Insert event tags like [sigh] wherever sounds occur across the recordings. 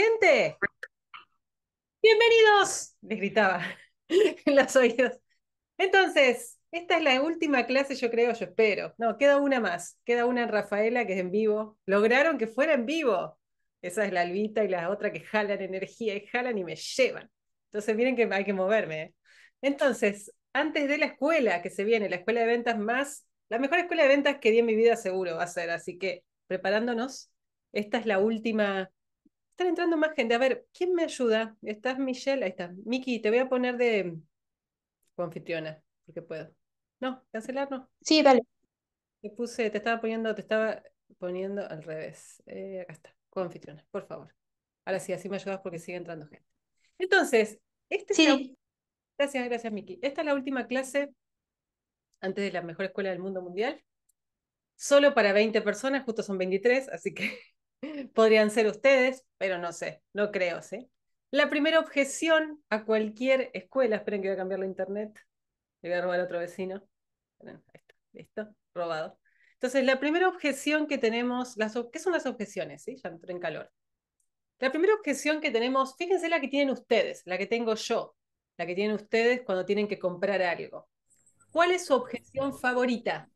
gente, bienvenidos, les gritaba [laughs] en los oídos. Entonces, esta es la última clase, yo creo, yo espero. No, queda una más, queda una en Rafaela que es en vivo. Lograron que fuera en vivo. Esa es la albita y la otra que jalan energía y jalan y me llevan. Entonces, miren que hay que moverme. ¿eh? Entonces, antes de la escuela que se viene, la escuela de ventas más, la mejor escuela de ventas que di en mi vida seguro va a ser, así que preparándonos, esta es la última están entrando más gente. A ver, ¿quién me ayuda? ¿Estás Michelle? Ahí está. Miki, te voy a poner de mm, anfitriona, porque puedo. No, cancelar no. Sí, dale. Te puse, te estaba poniendo, te estaba poniendo al revés. Eh, acá está, anfitriona, por favor. Ahora sí, así me ayudas porque sigue entrando gente. Entonces, este Gracias, gracias, Miki. Esta es la última clase antes de la mejor escuela del mundo mundial. Solo para 20 personas, justo son 23, así que [laughs] Podrían ser ustedes, pero no sé, no creo, ¿sí? La primera objeción a cualquier escuela, esperen que voy a cambiar la internet, le voy a robar a otro vecino. listo, robado. Entonces, la primera objeción que tenemos, las, ¿qué son las objeciones? ¿sí? Ya entré en calor. La primera objeción que tenemos, fíjense la que tienen ustedes, la que tengo yo, la que tienen ustedes cuando tienen que comprar algo. ¿Cuál es su objeción favorita?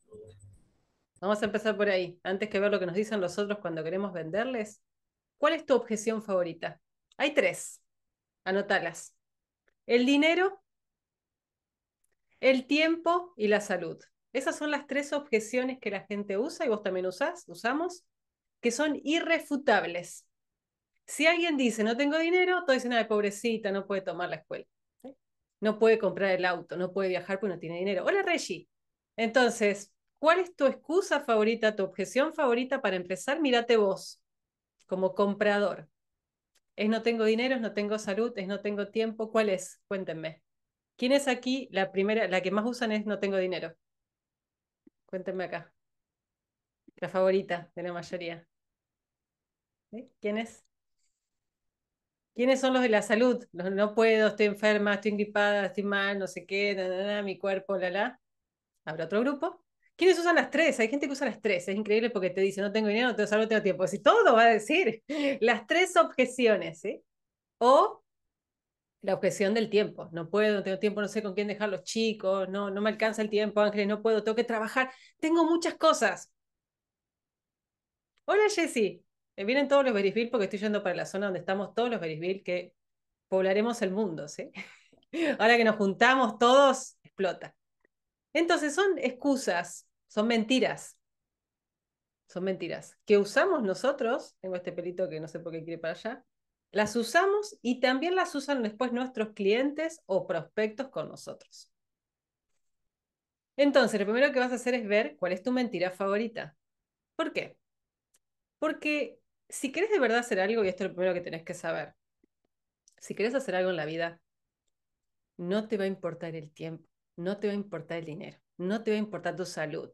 Vamos a empezar por ahí. Antes que ver lo que nos dicen los otros cuando queremos venderles, ¿cuál es tu objeción favorita? Hay tres. Anotalas. El dinero, el tiempo y la salud. Esas son las tres objeciones que la gente usa y vos también usás, usamos, que son irrefutables. Si alguien dice no tengo dinero, todos dicen, ay, pobrecita, no puede tomar la escuela. No puede comprar el auto, no puede viajar porque no tiene dinero. Hola Reggie. Entonces, ¿Cuál es tu excusa favorita, tu objeción favorita para empezar? Mírate vos como comprador. Es no tengo dinero, es no tengo salud, es no tengo tiempo. ¿Cuál es? Cuéntenme. ¿Quién es aquí la primera, la que más usan es no tengo dinero? Cuéntenme acá. La favorita de la mayoría. ¿Quién es? ¿Quiénes son los de la salud? Los no puedo, estoy enferma, estoy gripada, estoy mal, no sé qué, mi cuerpo, la la. ¿Habrá otro grupo? ¿Quiénes usan las tres? Hay gente que usa las tres. Es increíble porque te dice, no tengo dinero, no tengo salud, no tengo tiempo. Si todo va a decir [laughs] las tres objeciones, ¿sí? O la objeción del tiempo. No puedo, no tengo tiempo, no sé con quién dejar los chicos, no, no me alcanza el tiempo, Ángeles, no puedo, tengo que trabajar. Tengo muchas cosas. Hola, Jessy. vienen todos los Berisville porque estoy yendo para la zona donde estamos todos los Berisville que poblaremos el mundo, ¿sí? [laughs] Ahora que nos juntamos todos, explota. Entonces son excusas son mentiras. Son mentiras que usamos nosotros, tengo este pelito que no sé por qué quiere para allá, las usamos y también las usan después nuestros clientes o prospectos con nosotros. Entonces, lo primero que vas a hacer es ver cuál es tu mentira favorita. ¿Por qué? Porque si quieres de verdad hacer algo, y esto es lo primero que tenés que saber, si quieres hacer algo en la vida, no te va a importar el tiempo, no te va a importar el dinero, no te va a importar tu salud,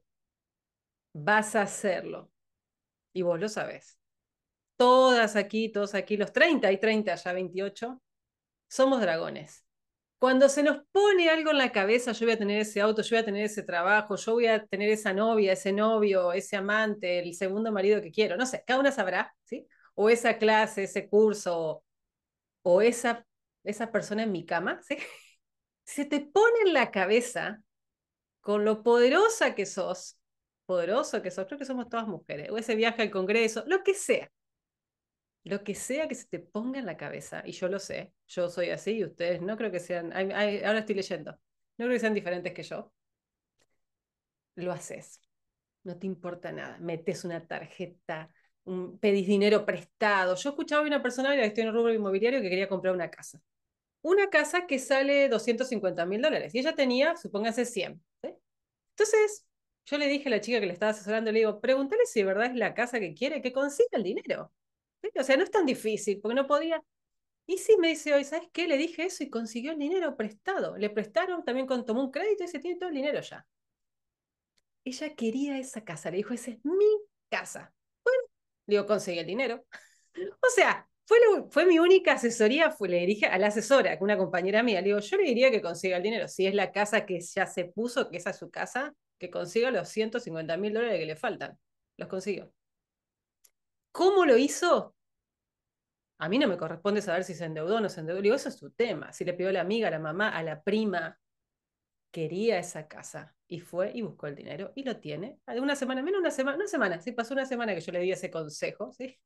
vas a hacerlo. Y vos lo sabés. Todas aquí, todos aquí, los 30 y 30, ya 28, somos dragones. Cuando se nos pone algo en la cabeza, yo voy a tener ese auto, yo voy a tener ese trabajo, yo voy a tener esa novia, ese novio, ese amante, el segundo marido que quiero, no sé, cada una sabrá, ¿sí? O esa clase, ese curso, o esa, esa persona en mi cama, ¿sí? [laughs] Se te pone en la cabeza, con lo poderosa que sos, poderoso que sos, que somos todas mujeres, o ese viaje al Congreso, lo que sea, lo que sea que se te ponga en la cabeza, y yo lo sé, yo soy así y ustedes no creo que sean, ahora estoy leyendo, no creo que sean diferentes que yo, lo haces, no te importa nada, metes una tarjeta, pedís dinero prestado. Yo escuchaba a una persona que estoy en el rubro inmobiliario que quería comprar una casa. Una casa que sale 250 mil dólares y ella tenía, supóngase, 100. ¿sí? Entonces, yo le dije a la chica que le estaba asesorando, le digo, pregúntale si de verdad es la casa que quiere, que consiga el dinero. O sea, no es tan difícil, porque no podía. Y sí me dice hoy, ¿sabes qué? Le dije eso y consiguió el dinero prestado. Le prestaron, también con, tomó un crédito y se tiene todo el dinero ya. Ella quería esa casa, le dijo, esa es mi casa. Bueno, le digo, conseguí el dinero. [laughs] o sea, fue, fue mi única asesoría, fue, le dije a la asesora, una compañera mía, le digo, yo le diría que consiga el dinero, si es la casa que ya se puso, que esa es su casa, que consiga los 150 mil dólares que le faltan. Los consiguió. ¿Cómo lo hizo? A mí no me corresponde saber si se endeudó o no se endeudó. Digo, eso es su tema. Si le pidió a la amiga, a la mamá, a la prima, quería esa casa. Y fue y buscó el dinero y lo tiene. Ah, una semana, menos una semana, una semana. Sí, pasó una semana que yo le di ese consejo, ¿sí?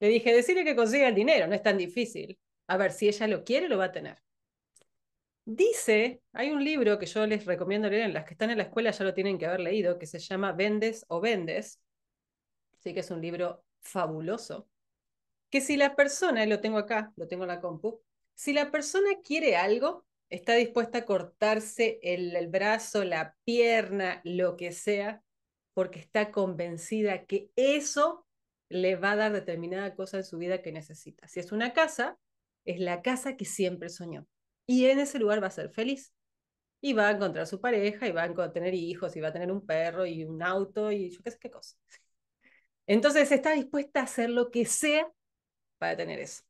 Le dije, decirle que consiga el dinero, no es tan difícil. A ver, si ella lo quiere, lo va a tener. Dice, hay un libro que yo les recomiendo leer, las que están en la escuela ya lo tienen que haber leído, que se llama Vendes o Vendes. Sí que es un libro fabuloso. Que si la persona, lo tengo acá, lo tengo en la compu, si la persona quiere algo, está dispuesta a cortarse el brazo, la pierna, lo que sea, porque está convencida que eso le va a dar determinada cosa en su vida que necesita. Si es una casa, es la casa que siempre soñó. Y en ese lugar va a ser feliz. Y va a encontrar su pareja, y va a tener hijos, y va a tener un perro, y un auto, y yo qué sé qué cosa. [laughs] Entonces está dispuesta a hacer lo que sea para tener eso.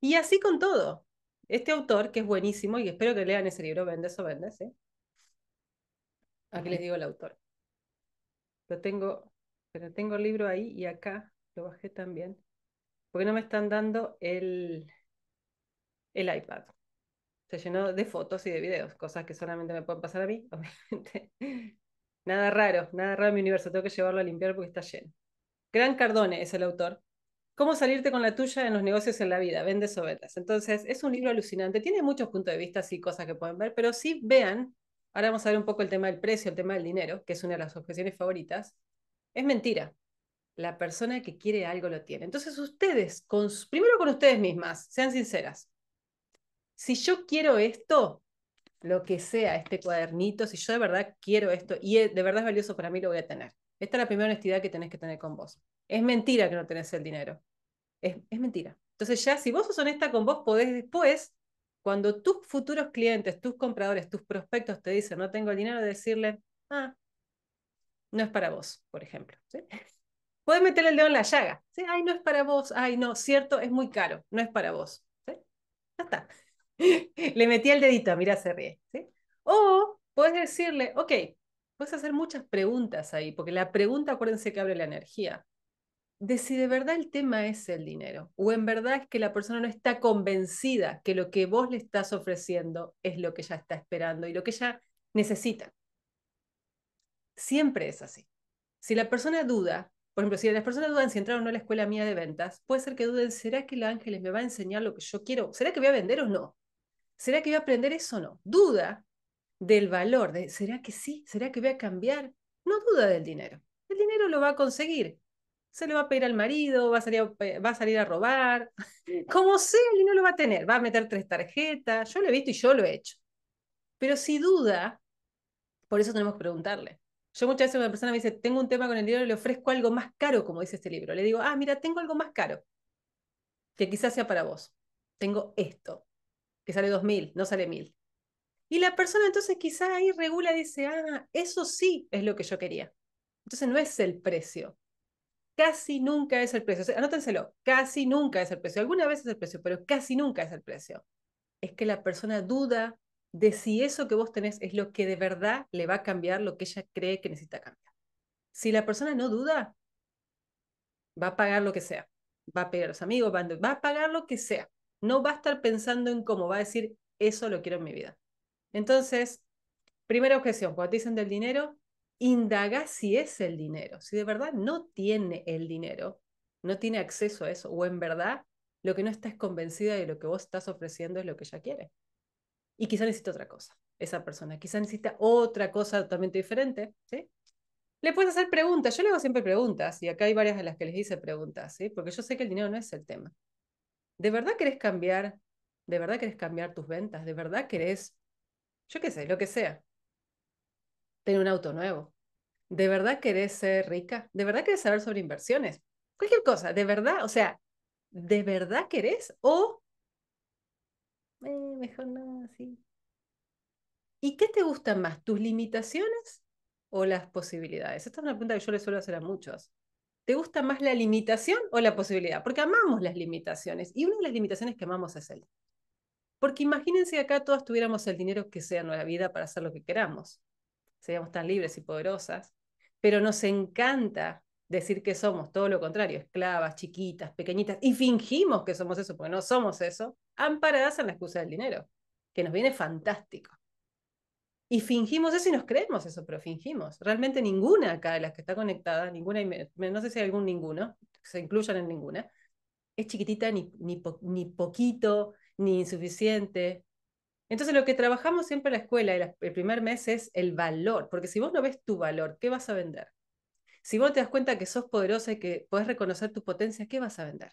Y así con todo. Este autor, que es buenísimo, y espero que lean ese libro, Vendes o Vendes, ¿eh? Aquí les digo el autor. Lo tengo, pero tengo el libro ahí y acá lo bajé también. Porque no me están dando el, el iPad se llenó de fotos y de videos, cosas que solamente me pueden pasar a mí, [laughs] obviamente. Nada raro, nada raro en mi universo, tengo que llevarlo a limpiar porque está lleno. Gran Cardone es el autor. ¿Cómo salirte con la tuya en los negocios en la vida? Vendes o Entonces, es un libro alucinante. Tiene muchos puntos de vista y cosas que pueden ver, pero sí vean, ahora vamos a ver un poco el tema del precio, el tema del dinero, que es una de las objeciones favoritas. Es mentira. La persona que quiere algo lo tiene. Entonces, ustedes, con, primero con ustedes mismas, sean sinceras si yo quiero esto, lo que sea, este cuadernito, si yo de verdad quiero esto y de verdad es valioso para mí, lo voy a tener. Esta es la primera honestidad que tenés que tener con vos. Es mentira que no tenés el dinero. Es, mentira. Entonces ya, si vos sos honesta con vos, podés después, cuando tus futuros clientes, tus compradores, tus prospectos te dicen, no tengo el dinero, decirle, ah, no es para vos, por ejemplo. ¿sí? Puedes [laughs] meter el dedo en la llaga. ¿sí? Ay, no es para vos. Ay, no, cierto, es muy caro. No es para vos. Ya está. [laughs] Le metí el dedito, mira, se ríe. O puedes decirle, ok, puedes hacer muchas preguntas ahí, porque la pregunta, acuérdense que abre la energía, de si de verdad el tema es el dinero, o en verdad es que la persona no está convencida que lo que vos le estás ofreciendo es lo que ella está esperando y lo que ella necesita. Siempre es así. Si la persona duda, por ejemplo, si las personas dudan si entrar o no a la escuela mía de ventas, puede ser que duden, ¿será que el ángel me va a enseñar lo que yo quiero? ¿Será que voy a vender o no? ¿Será que voy a aprender eso o no? Duda del valor, de ¿será que sí? ¿Será que voy a cambiar? No duda del dinero. El dinero lo va a conseguir. Se lo va a pedir al marido, va a salir a, eh, va a, salir a robar. [laughs] Como sea, el dinero lo va a tener. Va a meter tres tarjetas. Yo lo he visto y yo lo he hecho. Pero si duda, por eso tenemos que preguntarle. Yo muchas veces una persona me dice, tengo un tema con el dinero le ofrezco algo más caro, como dice este libro. Le digo, ah, mira, tengo algo más caro, que quizás sea para vos. Tengo esto que sale 2.000, no sale 1.000. Y la persona entonces quizá ahí regula y dice, ah, eso sí es lo que yo quería. Entonces no es el precio. Casi nunca es el precio. anótenselo, casi nunca es el precio. Alguna vez es el precio, pero casi nunca es el precio. Es que la persona duda de si eso que vos tenés es lo que de verdad le va a cambiar lo que ella cree que necesita cambiar. Si la persona no duda, va a pagar lo que sea. Va a pegar a los amigos, va a pagar lo que sea no va a estar pensando en cómo, va a decir, eso lo quiero en mi vida. Entonces, primera objeción, cuando te dicen del dinero, indaga si es el dinero. Si de verdad no tiene el dinero, no tiene acceso a eso, o en verdad lo que no estás convencida de lo que vos estás ofreciendo es lo que ella quiere. Y quizá necesita otra cosa, esa persona. Quizá necesita otra cosa totalmente diferente, ¿sí? Le puedes hacer preguntas. Yo le hago siempre preguntas, y acá hay varias de las que les hice preguntas, ¿sí? Porque yo sé que el dinero no es el tema. ¿De verdad querés cambiar? ¿De verdad querés cambiar tus ventas? ¿De verdad querés, yo qué sé, lo que sea? Tener un auto nuevo. ¿De verdad querés ser rica? ¿De verdad querés saber sobre inversiones? Cualquier cosa, ¿de verdad? O sea, ¿de verdad querés? O eh, mejor no, así. ¿Y qué te gustan más, tus limitaciones o las posibilidades? Esta es una pregunta que yo le suelo hacer a muchos. ¿Te gusta más la limitación o la posibilidad? Porque amamos las limitaciones y una de las limitaciones que amamos es el. Porque imagínense acá todas tuviéramos el dinero que sea nuestra vida para hacer lo que queramos. Seríamos tan libres y poderosas, pero nos encanta decir que somos todo lo contrario, esclavas, chiquitas, pequeñitas, y fingimos que somos eso, porque no somos eso, amparadas en la excusa del dinero, que nos viene fantástico. Y fingimos eso y nos creemos eso, pero fingimos. Realmente ninguna acá de las que está conectada, ninguna, no sé si hay algún ninguno, se incluyan en ninguna, es chiquitita ni, ni, ni poquito, ni insuficiente. Entonces lo que trabajamos siempre en la escuela el, primer mes es el valor, porque si vos no ves tu valor, ¿qué vas a vender? Si vos te das cuenta que sos poderosa y que podés reconocer tu potencia, ¿qué vas a vender?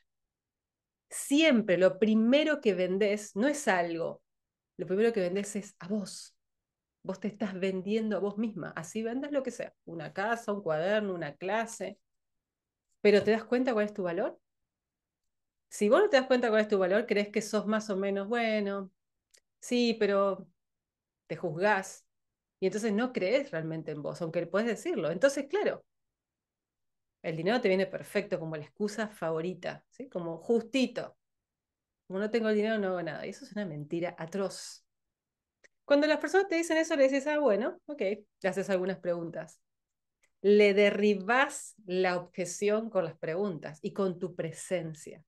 Siempre lo primero que vendés no es algo, lo primero que vendés es a vos Vos te estás vendiendo a vos misma, así vendas lo que sea, una casa, un cuaderno, una clase. Pero ¿te das cuenta cuál es tu valor? Si vos no te das cuenta cuál es tu valor, crees que sos más o menos bueno, sí, pero te juzgás y entonces no crees realmente en vos, aunque puedes decirlo. Entonces, claro, el dinero te viene perfecto como la excusa favorita, ¿sí? como justito. Como no tengo el dinero, no hago nada. Y eso es una mentira atroz. Cuando las personas te dicen eso, le dices, ah, bueno, ok, le haces algunas preguntas. Le derribas la objeción con las preguntas y con tu presencia.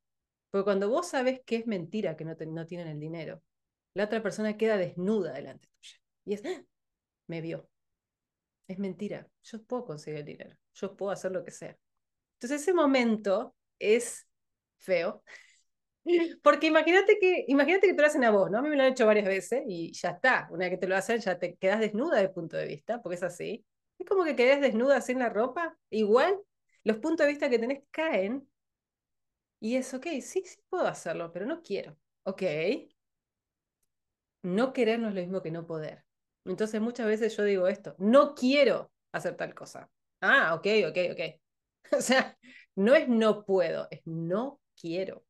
Porque cuando vos sabes que es mentira que no, no tienen el dinero, la otra persona queda desnuda delante tuya. Y es, ah, me vio. Es mentira. Yo puedo conseguir el dinero. Yo puedo hacer lo que sea. Entonces ese momento es feo, [laughs] Porque imagínate que, imagínate que te lo hacen a vos, ¿no? A mí me lo han hecho varias veces y ya está. Una vez que te lo hacen, ya te quedas desnuda de punto de vista, porque es así. Es como que quedas desnuda sin la ropa. Igual, los puntos de vista que tenés caen. Y es, ok, sí, sí puedo hacerlo, pero no quiero. Ok. No querer no es lo mismo que no poder. Entonces muchas veces yo digo esto, no quiero hacer tal cosa. Ah, ok, ok, ok. [laughs] O sea, no es no puedo, es no quiero.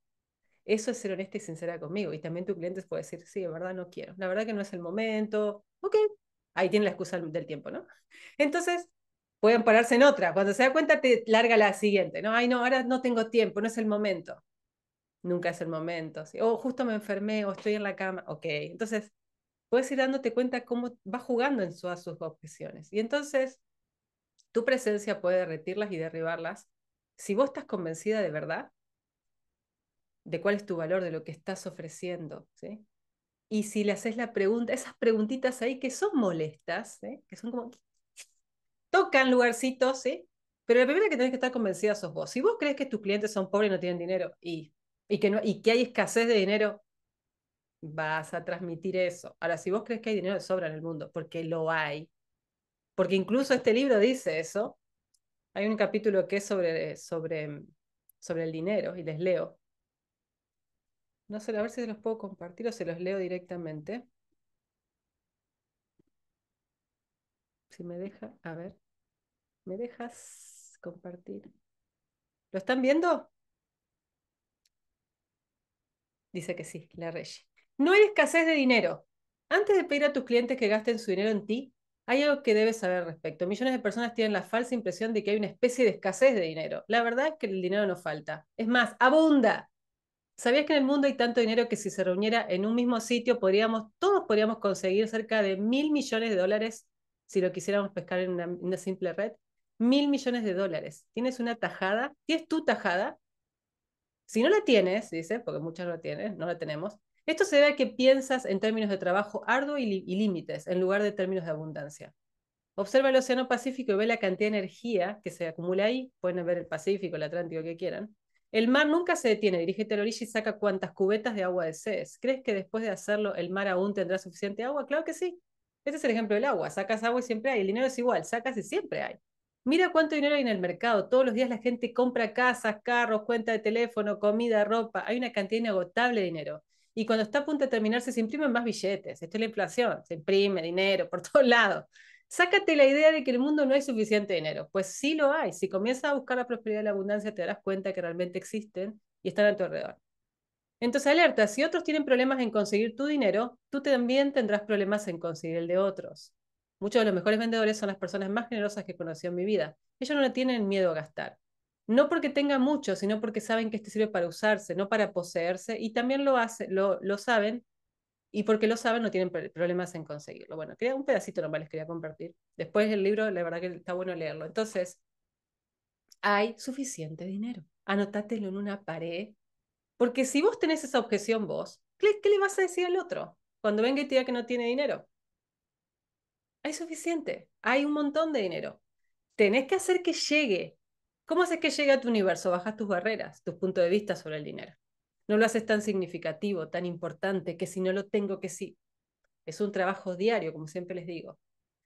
Eso es ser honesta y sincera conmigo. Y también tu cliente puede decir, sí, de verdad no quiero. La verdad que no es el momento. Ok, ahí tiene la excusa del tiempo, ¿no? Entonces, pueden pararse en otra. Cuando se da cuenta, te larga la siguiente, ¿no? Ay, no, ahora no tengo tiempo, no es el momento. Nunca es el momento. O oh, justo me enfermé o estoy en la cama. Ok, entonces puedes ir dándote cuenta cómo va jugando en sus objeciones. Y entonces, tu presencia puede derretirlas y derribarlas si vos estás convencida de verdad de cuál es tu valor, de lo que estás ofreciendo. ¿sí? Y si le haces la pregunta, esas preguntitas ahí que son molestas, ¿eh? que son como, tocan lugarcitos, ¿sí? pero la primera que tenés que estar convencida sos vos. Si vos crees que tus clientes son pobres y no tienen dinero y, y, que, no, y que hay escasez de dinero, vas a transmitir eso. Ahora, si vos crees que hay dinero de sobra en el mundo, porque lo hay, porque incluso este libro dice eso, hay un capítulo que es sobre, sobre, sobre el dinero y les leo. No sé, a ver si se los puedo compartir o se los leo directamente. Si me deja, a ver, ¿me dejas compartir? ¿Lo están viendo? Dice que sí, la Reyes. No hay escasez de dinero. Antes de pedir a tus clientes que gasten su dinero en ti, hay algo que debes saber al respecto. Millones de personas tienen la falsa impresión de que hay una especie de escasez de dinero. La verdad es que el dinero no falta. Es más, abunda. ¿Sabías que en el mundo hay tanto dinero que si se reuniera en un mismo sitio, podríamos, todos podríamos conseguir cerca de mil millones de dólares si lo quisiéramos pescar en una, simple red? Mil millones de dólares. Tienes una tajada, tienes tu tajada. Si no la tienes, dice, porque muchas no la tienen, no la tenemos. Esto se debe a que piensas en términos de trabajo arduo y, límites, en lugar de términos de abundancia. Observa el Océano Pacífico y ve la cantidad de energía que se acumula ahí. Pueden ver el Pacífico, el Atlántico, que quieran. El mar nunca se detiene, dirígete a la orilla y saca cuantas cubetas de agua desees. ¿Crees que después de hacerlo el mar aún tendrá suficiente agua? Claro que sí. Ese es el ejemplo del agua. Sacas agua y siempre hay. El dinero es igual, sacas y siempre hay. Mira cuánto dinero hay en el mercado. Todos los días la gente compra casas, carros, cuenta de teléfono, comida, ropa. Hay una cantidad inagotable de dinero. Y cuando está a punto de terminarse, se imprimen más billetes. Esto es la inflación. Se imprime dinero por [laughs] todos lados. Sácate la idea de que el mundo no hay suficiente dinero. Pues sí lo hay. Si comienzas a buscar la prosperidad y la abundancia, te darás cuenta que realmente existen y están a tu alrededor. Entonces, alerta, si otros tienen problemas en conseguir tu dinero, tú también tendrás problemas en conseguir el de otros. Muchos de los mejores vendedores son las personas más generosas que conocí en mi vida. Ellos no tienen miedo a gastar. No porque tengan mucho, sino porque saben que este sirve para usarse, no para poseerse, y también lo, hace, lo, lo saben y porque lo saben no tienen problemas en conseguirlo. Bueno, quería un pedacito nomás les quería compartir. Después el libro, la verdad que está bueno leerlo. Entonces, hay suficiente dinero. Anotátelo en una pared, porque si vos tenés esa objeción vos, ¿qué, qué le vas a decir al otro cuando venga y te diga que no tiene dinero? Hay suficiente, hay un montón de dinero. Tenés que hacer que llegue. ¿Cómo haces que llegue a tu universo? Bajas tus barreras, tus puntos de vista sobre el dinero. No lo haces tan significativo, tan importante, que si no lo tengo, que sí. Es un trabajo diario, como siempre les digo.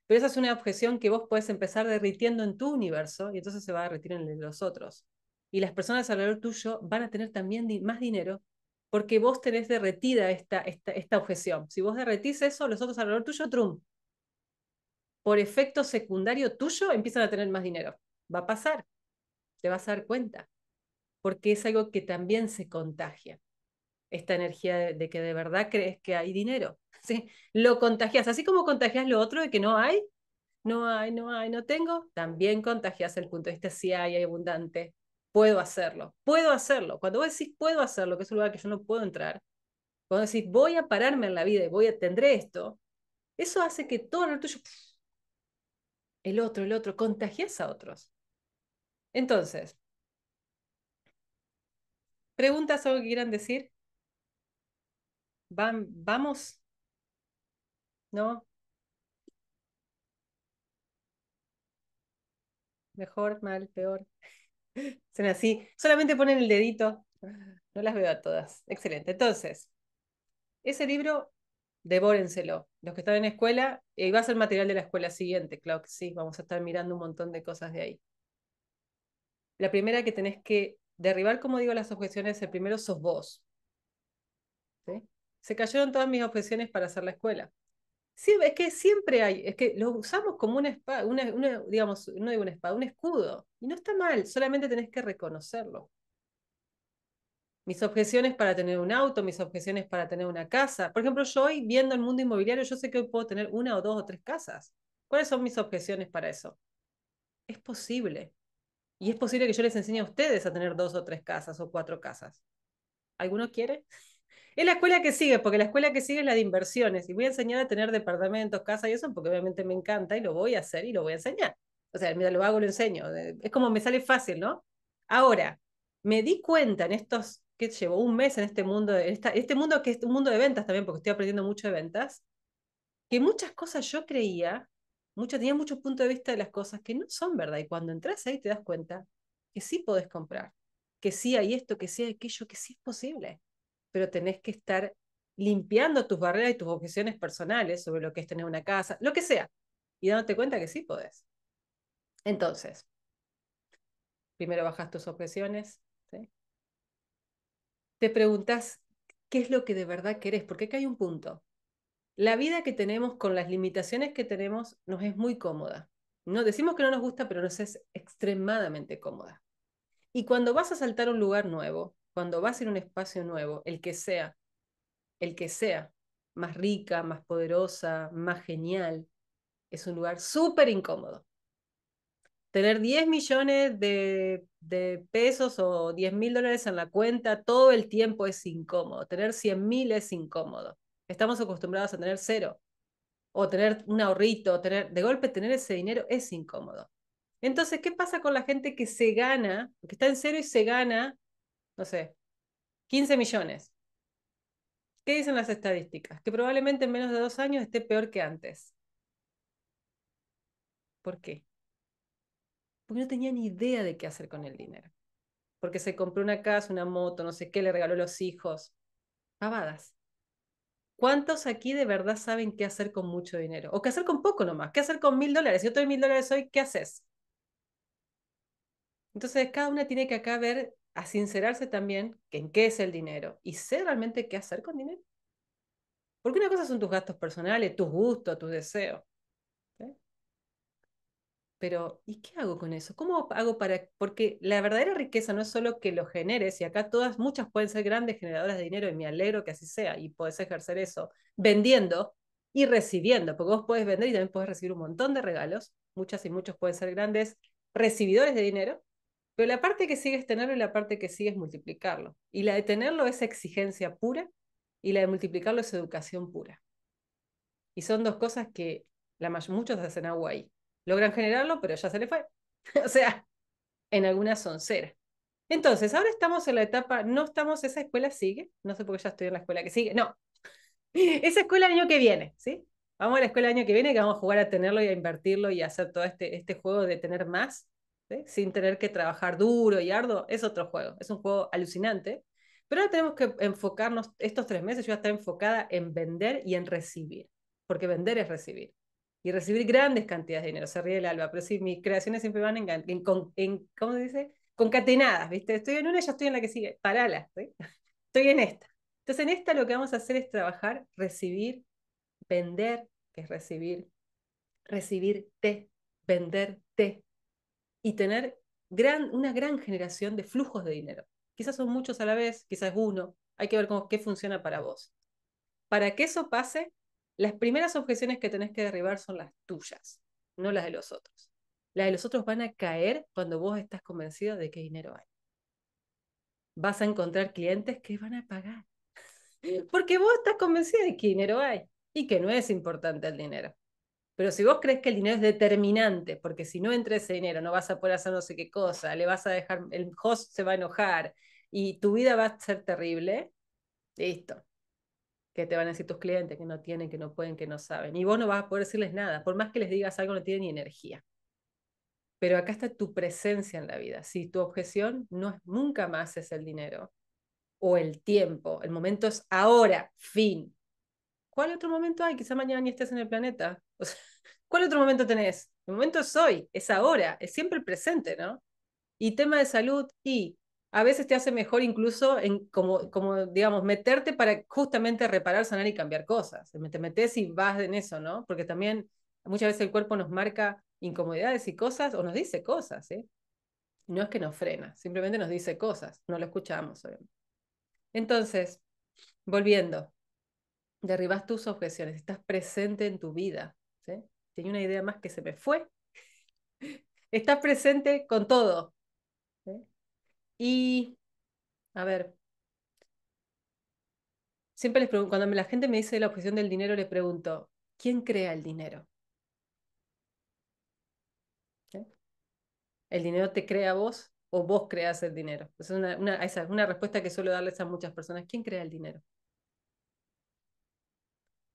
Pero esa es una objeción que vos puedes empezar derritiendo en tu universo y entonces se va a derretir en los otros. Y las personas alrededor tuyo van a tener también más dinero porque vos tenés derretida esta, esta, objeción. Si vos derretís eso, los otros alrededor tuyo, trum. Por efecto secundario tuyo, empiezan a tener más dinero. Va a pasar. Te vas a dar cuenta porque es algo que también se contagia. Esta energía de, que de verdad crees que hay dinero, [laughs] ¿sí? Lo contagias, así como contagias lo otro de que no hay, no hay, no hay, no tengo, también contagias el punto de vista si hay, hay abundante, puedo hacerlo, puedo hacerlo. Cuando vos decís puedo hacerlo, que es un lugar que yo no puedo entrar, cuando decís voy a pararme en la vida y voy a tendré esto, eso hace que todo el otro, el otro, contagias a otros. Entonces, ¿Preguntas o que quieran decir? ¿Vamos? ¿No? Mejor, mal, peor. Son [laughs] así. Solamente ponen el dedito. No las veo a todas. Excelente. Entonces, ese libro, devórenselo. Los que están en escuela, y eh, va a ser material de la escuela siguiente, claro que sí. Vamos a estar mirando un montón de cosas de ahí. La primera que tenés que derribar, como digo, las objeciones, el primero sos vos. Se cayeron todas mis objeciones para hacer la escuela. Sí, es que siempre hay, es que lo usamos como una digamos, no digo una espada, un escudo. Y no está mal, solamente tenés que reconocerlo. Mis objeciones para tener un auto, mis objeciones para tener una casa. Por ejemplo, yo hoy viendo el mundo inmobiliario, yo sé que hoy puedo tener una o dos o tres casas. ¿Cuáles son mis objeciones para eso? Es posible. Y es posible que yo les enseñe a ustedes a tener dos o tres casas o cuatro casas. ¿Alguno quiere? [laughs] Es la escuela que sigue, porque la escuela que sigue es la de inversiones. Y voy a enseñar a tener departamentos, casas y eso, porque obviamente me encanta y lo voy a hacer y lo voy a enseñar. O sea, mira, lo hago, lo enseño. Eh, es como me sale fácil, ¿no? Ahora, me di cuenta en estos, que llevo un mes en este mundo, de, este mundo que es un mundo de ventas también, porque estoy aprendiendo mucho de ventas, que muchas cosas yo creía mucho, punto muchos puntos de vista de las cosas que no son verdad. Y cuando entras ahí te das cuenta que sí podés comprar, que sí hay esto, que sí hay aquello, que sí es posible. Pero tenés que estar limpiando tus barreras y tus objeciones personales sobre lo que es tener una casa, lo que sea, y dándote cuenta que sí podés. Entonces, primero bajas tus objeciones, te preguntas qué es lo que de verdad querés, porque acá hay un punto la vida que tenemos con las limitaciones que tenemos nos es muy cómoda. No decimos que no nos gusta, pero nos es extremadamente cómoda. Y cuando vas a saltar un lugar nuevo, cuando vas a ir a un espacio nuevo, el que sea, el que sea, más rica, más poderosa, más genial, es un lugar súper incómodo. Tener 10 millones de, de pesos o 10 mil dólares en la cuenta todo el tiempo es incómodo. Tener 100 mil es incómodo. Estamos acostumbrados a tener cero o tener un ahorrito, o tener, de golpe tener ese dinero es incómodo. Entonces, ¿qué pasa con la gente que se gana, que está en cero y se gana, no sé, 15 millones? ¿Qué dicen las estadísticas? Que probablemente en menos de dos años esté peor que antes. ¿Por qué? Porque no tenía ni idea de qué hacer con el dinero. Porque se compró una casa, una moto, no sé qué, le regaló a los hijos. Pavadas. ¿Cuántos aquí de verdad saben qué hacer con mucho dinero? O qué hacer con poco nomás. ¿Qué hacer con mil dólares? Si yo tengo mil dólares hoy, ¿qué haces? Entonces, cada una tiene que acá ver, a sincerarse también en qué es el dinero y sé realmente qué hacer con dinero. Porque una cosa son tus gastos personales, tus gustos, tus deseos pero ¿y qué hago con eso? ¿Cómo hago para...? Porque la verdadera riqueza no es solo que lo generes, y acá todas, muchas pueden ser grandes generadoras de dinero, y me alegro que así sea, y podés ejercer eso vendiendo y recibiendo, porque vos podés vender y también podés recibir un montón de regalos, muchas y muchos pueden ser grandes recibidores de dinero, pero la parte que sigue es tenerlo y la parte que sigue es multiplicarlo. Y la de tenerlo es exigencia pura y la de multiplicarlo es educación pura. Y son dos cosas que la muchos hacen agua ahí. Logran generarlo, pero ya se le fue. [laughs] o sea, en alguna soncera. Entonces, ahora estamos en la etapa, no estamos, esa escuela sigue, no sé por qué ya estoy en la escuela que sigue, no. [laughs] Esa escuela el año que viene, ¿sí? Vamos a la escuela el año que viene que vamos a jugar a tenerlo y a invertirlo y a hacer todo este, este juego de tener más, ¿sí? sin tener que trabajar duro y ardo, Es otro juego, es un juego alucinante, pero ahora tenemos que enfocarnos, estos tres meses yo a estar enfocada en vender y en recibir, porque vender es recibir y recibir grandes cantidades de dinero. Se ríe el alba, pero sí, mis creaciones siempre van en, ¿cómo se dice? Concatenadas, ¿viste? Estoy en una, ya estoy en la que sigue. Parala, [laughs] Estoy en esta. Entonces, en esta lo que vamos a hacer es trabajar, recibir, vender, que es recibir, vender venderte y tener gran, una gran generación de flujos de dinero. Quizás son muchos a la vez, quizás uno. Hay que ver cómo, qué funciona para vos. Para que eso pase, las primeras objeciones que tenés que derribar son las tuyas, no las de los otros. Las de los otros van a caer cuando vos estás convencido de que dinero hay. Vas a encontrar clientes que van a pagar. Porque vos estás convencido de que dinero hay y que no es importante el dinero. Pero si vos crees que el dinero es determinante, porque si no entra ese dinero no vas a poder hacer no sé qué cosa, le vas a dejar, el host se va a enojar y tu vida va a ser terrible, listo que te van a decir tus clientes, que no tienen, que no pueden, que no saben. Y vos no vas a poder decirles nada. Por más que les digas algo, no tienen ni energía. Pero acá está tu presencia en la vida. Si tu objeción no es, nunca más es el dinero o el tiempo, el momento es ahora, fin. ¿Cuál otro momento hay? Quizá mañana ni estés en el planeta. [laughs] ¿Cuál otro momento tenés? El momento es hoy, es ahora, es siempre el presente, ¿no? Y tema de salud, y a veces te hace mejor incluso en como, digamos, meterte para justamente reparar, sanar y cambiar cosas. Te metes y vas en eso, ¿no? Porque también muchas veces el cuerpo nos marca incomodidades y cosas o nos dice cosas, ¿eh? No es que nos frena, simplemente nos dice cosas, no lo escuchamos, Entonces, volviendo, derribas tus objeciones, estás presente en tu vida, ¿sí? Tenía una idea más que se me fue. [laughs] Estás presente con todo, y, a ver, siempre les pregunto, cuando la gente me dice la objeción del dinero, les pregunto, ¿quién crea el dinero? ¿Eh? ¿El dinero te crea vos o vos creas el dinero? Es una, esa es una respuesta que suelo darles a muchas personas. ¿Quién crea el dinero?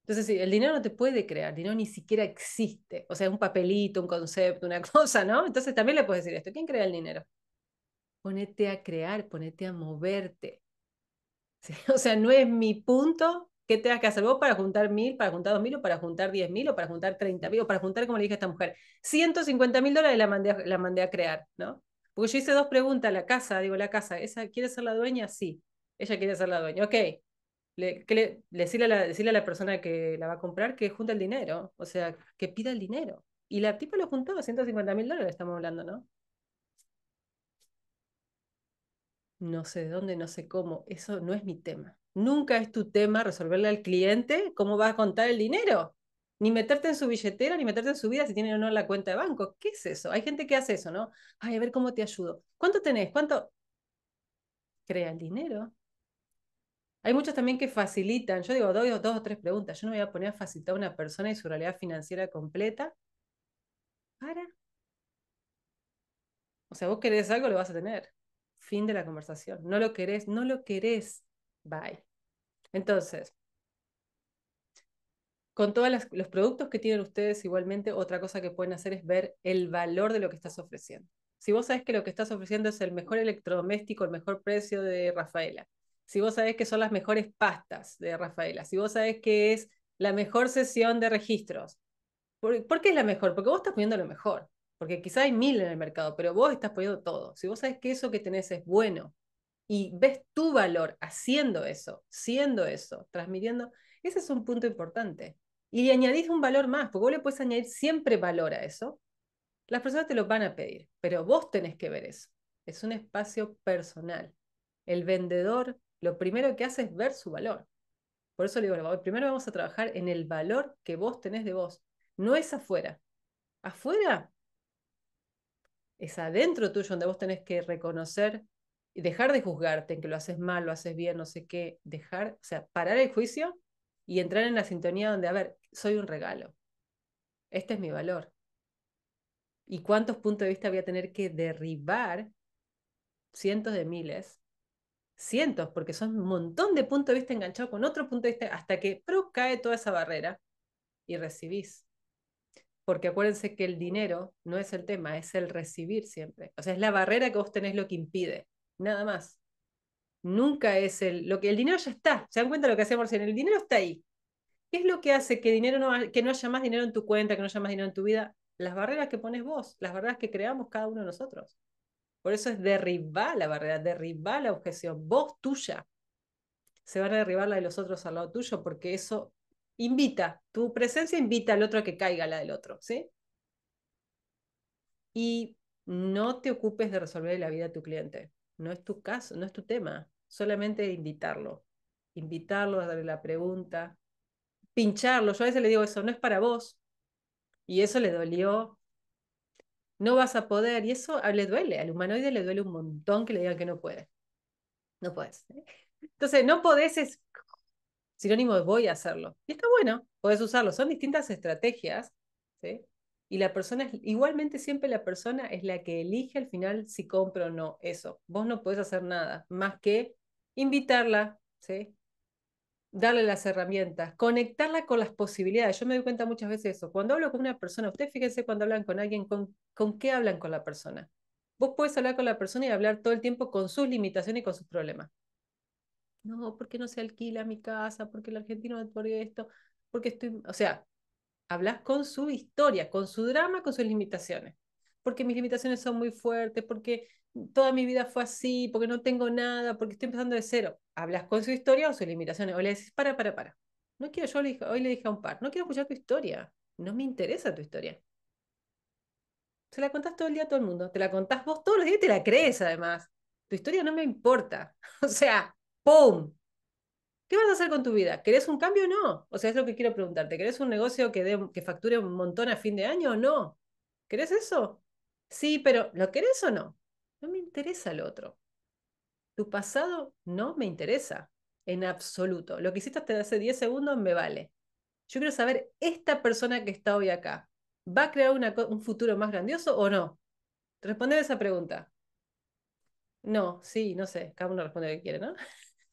Entonces, sí, el dinero no te puede crear, el dinero ni siquiera existe. O sea, es un papelito, un concepto, una [laughs] cosa, ¿no? Entonces también le puedes decir esto. ¿Quién crea el dinero? ponete a crear, ponete a moverte. [laughs] O sea, no es mi punto que tengas que hacer vos para juntar mil, para juntar dos mil, o para juntar diez mil, o para juntar treinta mil, o para juntar, como le dije a esta mujer, ciento cincuenta mil dólares la mandé, a, la mandé a crear, ¿no? Porque yo hice dos preguntas, la casa, digo, la casa, ¿esa quiere ser la dueña? Sí, ella quiere ser la dueña, ok. Le, decirle, a la, a la persona que la va a comprar que junta el dinero, o sea, que pida el dinero. Y la tipa lo juntó, cincuenta mil dólares estamos hablando, ¿no? no sé de dónde, no sé cómo, eso no es mi tema. Nunca es tu tema resolverle al cliente cómo va a contar el dinero, ni meterte en su billetera, ni meterte en su vida si tiene o no la cuenta de banco. ¿Qué es eso? Hay gente que hace eso, ¿no? Ay, a ver cómo te ayudo. ¿Cuánto tenés? ¿Cuánto? Crea el dinero. Hay muchos también que facilitan. Yo digo, doy dos o tres preguntas. Yo no me voy a poner a facilitar a una persona y su realidad financiera completa. Para. O sea, vos querés algo, lo vas a tener. Fin de la conversación. No lo querés, no lo querés. Bye. Entonces, con todos los productos que tienen ustedes, igualmente, otra cosa que pueden hacer es ver el valor de lo que estás ofreciendo. Si vos sabés que lo que estás ofreciendo es el mejor electrodoméstico, el mejor precio de Rafaela, si vos sabés que son las mejores pastas de Rafaela, si vos sabés que es la mejor sesión de registros, ¿por, qué es la mejor? Porque vos estás poniendo lo mejor porque quizá hay mil en el mercado, pero vos estás poniendo todo. Si vos sabes que eso que tenés es bueno y ves tu valor haciendo eso, siendo eso, transmitiendo, ese es un punto importante. Y le añadís un valor más, porque vos le puedes añadir siempre valor a eso. Las personas te lo van a pedir, pero vos tenés que ver eso. Es un espacio personal. El vendedor lo primero que hace es ver su valor. Por eso le digo, primero vamos a trabajar en el valor que vos tenés de vos. No es afuera. Afuera es adentro tuyo donde vos tenés que reconocer y dejar de juzgarte en que lo haces mal, lo haces bien, no sé qué, dejar, o sea, parar el juicio y entrar en la sintonía donde, a ver, soy un regalo, este es mi valor. ¿Y cuántos puntos de vista voy a tener que derribar? Cientos de miles, cientos, porque son un montón de puntos de vista enganchados con otro punto de vista hasta que pero cae toda esa barrera y recibís porque acuérdense que el dinero no es el tema, es el recibir siempre. O sea, es la barrera que vos tenés lo que impide, nada más. Nunca es el, lo que el dinero ya está, se dan cuenta lo que hacemos el dinero está ahí. ¿Qué es lo que hace que, dinero no, que no haya más dinero en tu cuenta, que no haya más dinero en tu vida? Las barreras que pones vos, las barreras que creamos cada uno de nosotros. Por eso es derribar la barrera, derribar la objeción, vos tuya. Se van a derribar la de los otros al lado tuyo porque eso invita, tu presencia invita al otro a que caiga la del otro, ¿sí? Y no te ocupes de resolver la vida de tu cliente, no es tu caso, no es tu tema, solamente invitarlo, invitarlo a darle la pregunta, pincharlo, yo a veces le digo eso, no es para vos, y eso le dolió, no vas a poder, y eso le duele, al humanoide le duele un montón que le digan que no puede, no puedes. Entonces, no podés es sinónimo de voy a hacerlo. Y está bueno, podés usarlo. Son distintas estrategias, ¿sí? Y la persona, es, igualmente siempre la persona es la que elige al final si compra o no eso. Vos no podés hacer nada más que invitarla, ¿sí? darle las herramientas, conectarla con las posibilidades. Yo me doy cuenta muchas veces de eso. Cuando hablo con una persona, ustedes fíjense cuando hablan con alguien, ¿con, con qué hablan con la persona? Vos puedes hablar con la persona y hablar todo el tiempo con sus limitaciones y con sus problemas no, porque no se alquila mi casa? porque el argentino por esto? Porque estoy, o sea, hablas con su historia, con su drama, con sus limitaciones. Porque mis limitaciones son muy fuertes, porque toda mi vida fue así, porque no tengo nada, porque estoy empezando de cero. Hablas con su historia o sus limitaciones, o le decís, para, para, para. No quiero, yo hoy le dije a un par, no quiero escuchar tu historia, no me interesa tu historia. Se la contás todo el día a todo el mundo, te la contás vos todos los días y te la crees además. Tu historia no me importa. [laughs] O sea, ¡Pum! ¿Qué vas a hacer con tu vida? ¿Querés un cambio o no? O sea, es lo que quiero preguntarte. ¿Querés un negocio que, que facture un montón a fin de año o no? ¿Querés eso? Sí, pero ¿lo querés o no? No me interesa el otro. Tu pasado no me interesa en absoluto. Lo que hiciste hasta hace 10 segundos me vale. Yo quiero saber, esta persona que está hoy acá, ¿va a crear un futuro más grandioso o no? Responde esa pregunta. No, sí, no sé, cada uno responde lo que quiere, ¿no?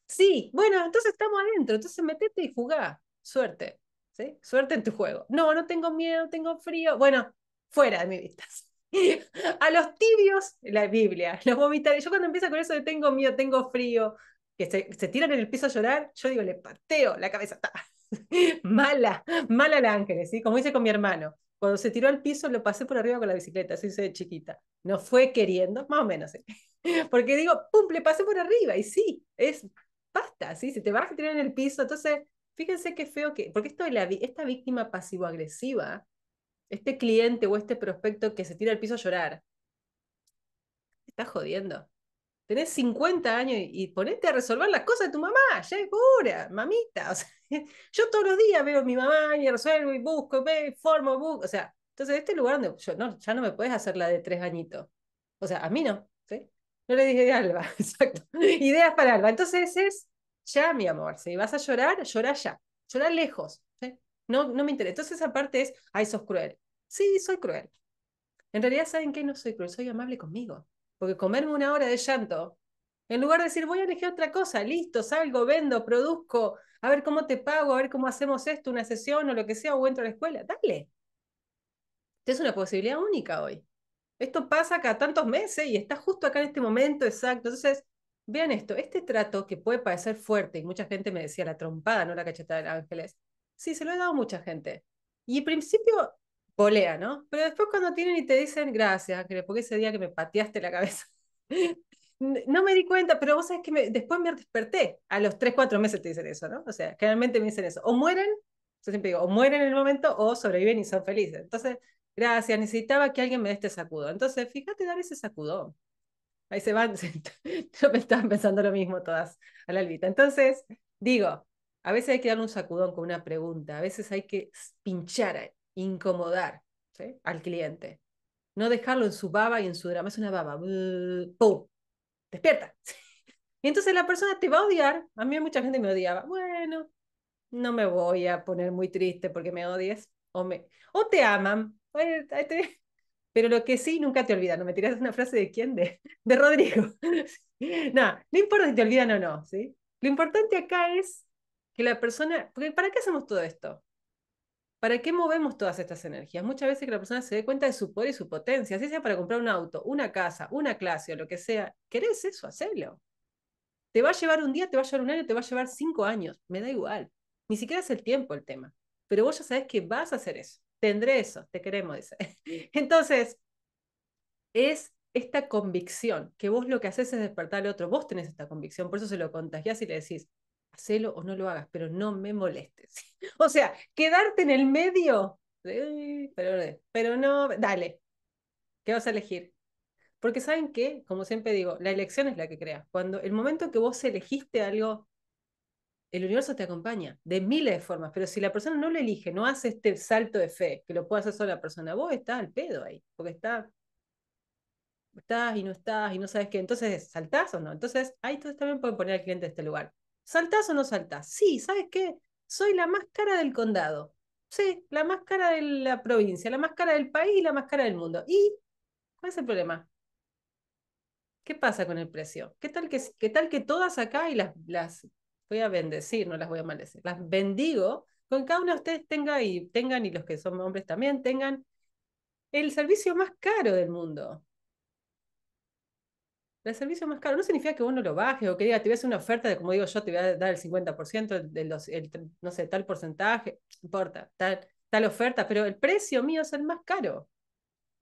Sí, bueno, entonces estamos adentro, entonces metete y jugá. Suerte, ¿sí? Suerte en tu juego. No, no tengo miedo, tengo frío. Bueno, fuera de mi vista. [laughs] A los tibios, la Biblia, los vomitaré. Yo cuando empiezo con eso de tengo miedo, tengo frío, que se, tiran en el piso a llorar, yo digo, le pateo la cabeza. está [laughs] mala, mala la ángel, ¿sí? Como hice con mi hermano. Cuando se tiró al piso, lo pasé por arriba con la bicicleta, así hice de chiquita. No fue queriendo, más o menos, ¿eh? [laughs] Porque digo, pum, le pasé por arriba, y sí, es basta, ¿sí? Si te vas a tirar en el piso, entonces, fíjense qué feo que, porque esta víctima pasivo-agresiva, este cliente o este prospecto que se tira al piso a llorar, está jodiendo. Tenés 50 años y, ponete a resolver las cosas de tu mamá, ya es pura, mamita. [laughs] yo todos los días veo a mi mamá y resuelvo y busco, me formo, busco. O sea, entonces este lugar donde yo no, ya no me puedes hacer la de tres añitos. O sea, a mí no. No le dije de Alba, [laughs] exacto. Ideas para Alba. Entonces es ya, mi amor, si vas a llorar, llora ya. Llora lejos. No, no me interesa. Entonces esa parte es, ay, sos cruel. Sí, soy cruel. En realidad, ¿saben qué? No soy cruel, soy amable conmigo. Porque comerme una hora de llanto, en lugar de decir, voy a elegir otra cosa, listo, salgo, vendo, produzco, a ver cómo te pago, a ver cómo hacemos esto, una sesión o lo que sea, o entro a la escuela, dale. Es una posibilidad única hoy. Esto pasa cada tantos meses y está justo acá en este momento, exacto. Entonces, vean esto, este trato que puede parecer fuerte, y mucha gente me decía la trompada, no la cachetada de ángeles, sí, se lo he dado a mucha gente. Y al principio polea, ¿no? Pero después cuando tienen y te dicen, gracias, Ángeles, porque ese día que me pateaste la cabeza, [laughs] no me di cuenta, pero vos sabés que me, después me desperté. A los 3, 4 meses te dicen eso, ¿no? O sea, generalmente me dicen eso. O mueren, yo siempre digo, o mueren en el momento o sobreviven y son felices. Entonces, Gracias, necesitaba que alguien me dé este sacudón. Entonces, fíjate dar ese sacudón. Ahí se van. [laughs] Yo me estaba pensando lo mismo todas a la albita. Entonces, digo, a veces hay que dar un sacudón con una pregunta, a veces hay que pinchar, eh, incomodar al cliente. No dejarlo en su baba y en su drama, es una baba. ¡Pum! Despierta. [laughs] Y entonces la persona te va a odiar. A mí mucha gente me odiaba. Bueno, no me voy a poner muy triste porque me odies. O, me, o te aman, pero lo que sí, nunca te olvidan. ¿No me tiras una frase de quién? De, de Rodrigo. [laughs] no, no importa si te olvidan o no, ¿sí? Lo importante acá es que la persona, ¿para qué hacemos todo esto? ¿Para qué movemos todas estas energías? Muchas veces que la persona se dé cuenta de su poder y su potencia, Si sea para comprar un auto, una casa, una clase o lo que sea. ¿Querés eso? Hacelo. Te va a llevar un día, te va a llevar un año, te va a llevar cinco años. Me da igual. Ni siquiera es el tiempo el tema. Pero vos ya sabés que vas a hacer eso tendré eso, te queremos, dice. [laughs] Entonces, es esta convicción, que vos lo que haces es despertar al otro, vos tenés esta convicción, por eso se lo contagias y le decís, hacelo o no lo hagas, pero no me molestes. [laughs] o sea, quedarte en el medio, pero, pero no, dale, ¿qué vas a elegir? Porque saben que, como siempre digo, la elección es la que crea. Cuando el momento que vos elegiste algo, el universo te acompaña de miles de formas, pero si la persona no lo elige, no hace este salto de fe, que lo puede hacer solo la persona, vos estás al pedo ahí, porque estás, estás y no estás y no sabes qué, entonces saltás o no. Entonces, ahí también pueden poner al cliente en este lugar. ¿Saltás o no saltás? Sí, ¿sabes qué? Soy la más cara del condado. Sí, la más cara de la provincia, la más cara del país y la más cara del mundo. ¿Y cuál es el problema? ¿Qué pasa con el precio? ¿Qué tal que, qué tal que todas acá y las, las voy a bendecir, no las voy a maldecir, las bendigo con cada uno de ustedes tenga y tengan, y los que son hombres también, tengan el servicio más caro del mundo. El servicio más caro no significa que uno lo baje o que diga, te voy a hacer una oferta de, como digo yo, te voy a dar el 50% de los, no sé, tal porcentaje, importa, tal, tal oferta, pero el precio mío es el más caro.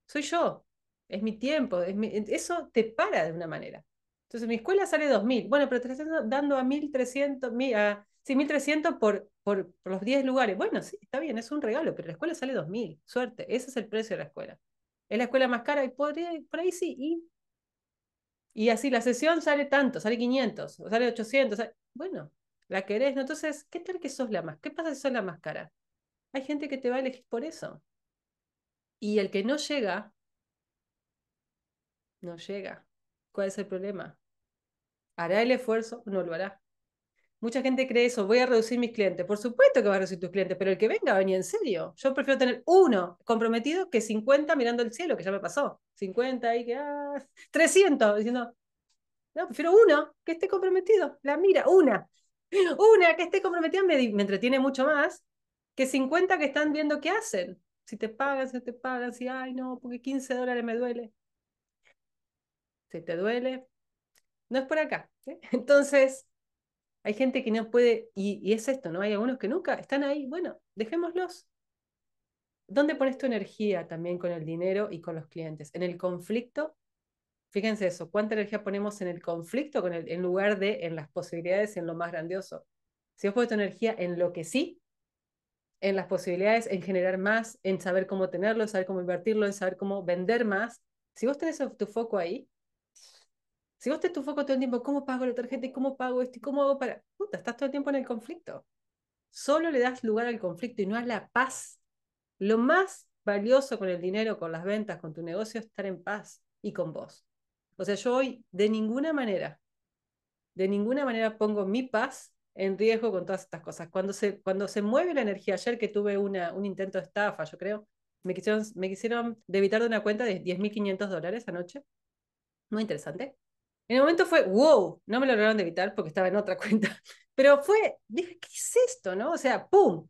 Soy yo, es mi tiempo, eso te para de una manera. Entonces, mi escuela sale 2.000. Bueno, pero te estás dando a 1.300, por, por, los 10 lugares. Bueno, sí, está bien, es un regalo, pero la escuela sale 2.000. Suerte, ese es el precio de la escuela. Es la escuela más cara y podría, por ahí sí. Y, así, la sesión sale tanto, sale 500, sale 800. bueno, la querés, ¿no? Entonces, ¿qué tal que sos la más? ¿Qué pasa si sos la más cara? Hay gente que te va a elegir por eso. Y el que no llega, no llega. ¿Cuál es el problema? ¿Hará el esfuerzo no lo hará? Mucha gente cree eso, voy a reducir mis clientes. Por supuesto que vas a reducir tus clientes, pero el que venga, venía en serio. Yo prefiero tener uno comprometido que 50 mirando el cielo, que ya me pasó. 50 y que... Ah, 300, diciendo, no, prefiero uno que esté comprometido. La mira, una. Una que esté comprometida me, entretiene mucho más que 50 que están viendo qué hacen. Si te pagan, si te pagan, si, ay, no, porque 15 dólares me duele. Si te duele, no es por acá. [laughs] Entonces, hay gente que no puede, y, es esto, ¿no? Hay algunos que nunca están ahí. Bueno, dejémoslos. ¿Dónde pones tu energía también con el dinero y con los clientes? ¿En el conflicto? Fíjense eso, ¿cuánta energía ponemos en el conflicto con el, en lugar de en las posibilidades, en lo más grandioso? Si vos pones tu energía en lo que sí, en las posibilidades, en generar más, en saber cómo tenerlo, saber cómo invertirlo, en saber cómo vender más, si vos tenés tu foco ahí, si vos te tu foco todo el tiempo, ¿cómo pago la tarjeta cómo pago esto cómo hago para...? Puta, estás todo el tiempo en el conflicto. Solo le das lugar al conflicto y no a la paz. Lo más valioso con el dinero, con las ventas, con tu negocio, es estar en paz y con vos. O sea, yo hoy de ninguna manera, de ninguna manera pongo mi paz en riesgo con todas estas cosas. Cuando se, cuando se mueve la energía, ayer que tuve un intento de estafa, yo creo, me quisieron, me quisieron debitar de una cuenta de 10.500 dólares anoche. Muy interesante. En momento fue, wow, no me lo lograron de evitar porque estaba en otra [laughs] cuenta, pero fue, dije, ¿qué es esto? ¿No? O sea, ¡pum!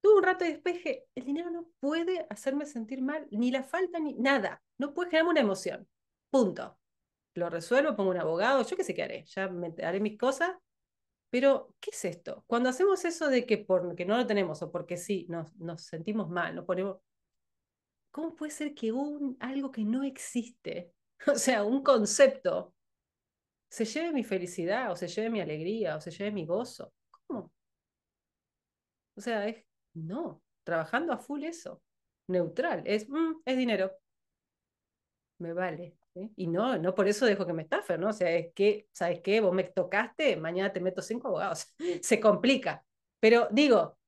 Tuve un rato de despeje, el dinero no puede hacerme sentir mal, ni la falta, ni nada, no puede generarme una emoción, punto. Lo resuelvo, pongo un abogado, yo qué sé qué haré, ya haré mis cosas, pero ¿qué es esto? Cuando hacemos eso de que porque no lo tenemos o porque sí, nos, nos sentimos mal, nos ponemos... ¿Cómo puede ser que un, algo que no existe, [laughs] o sea, un concepto se lleve mi felicidad o se lleve mi alegría o se lleve mi gozo. ¿Cómo? O sea, es no, trabajando a full eso, neutral, es, mm, es dinero, me vale. Y no, no por eso dejo que me estafen, ¿no? O sea, es que, ¿sabes qué? Vos me tocaste, mañana te meto cinco abogados, [laughs] se complica. Pero digo,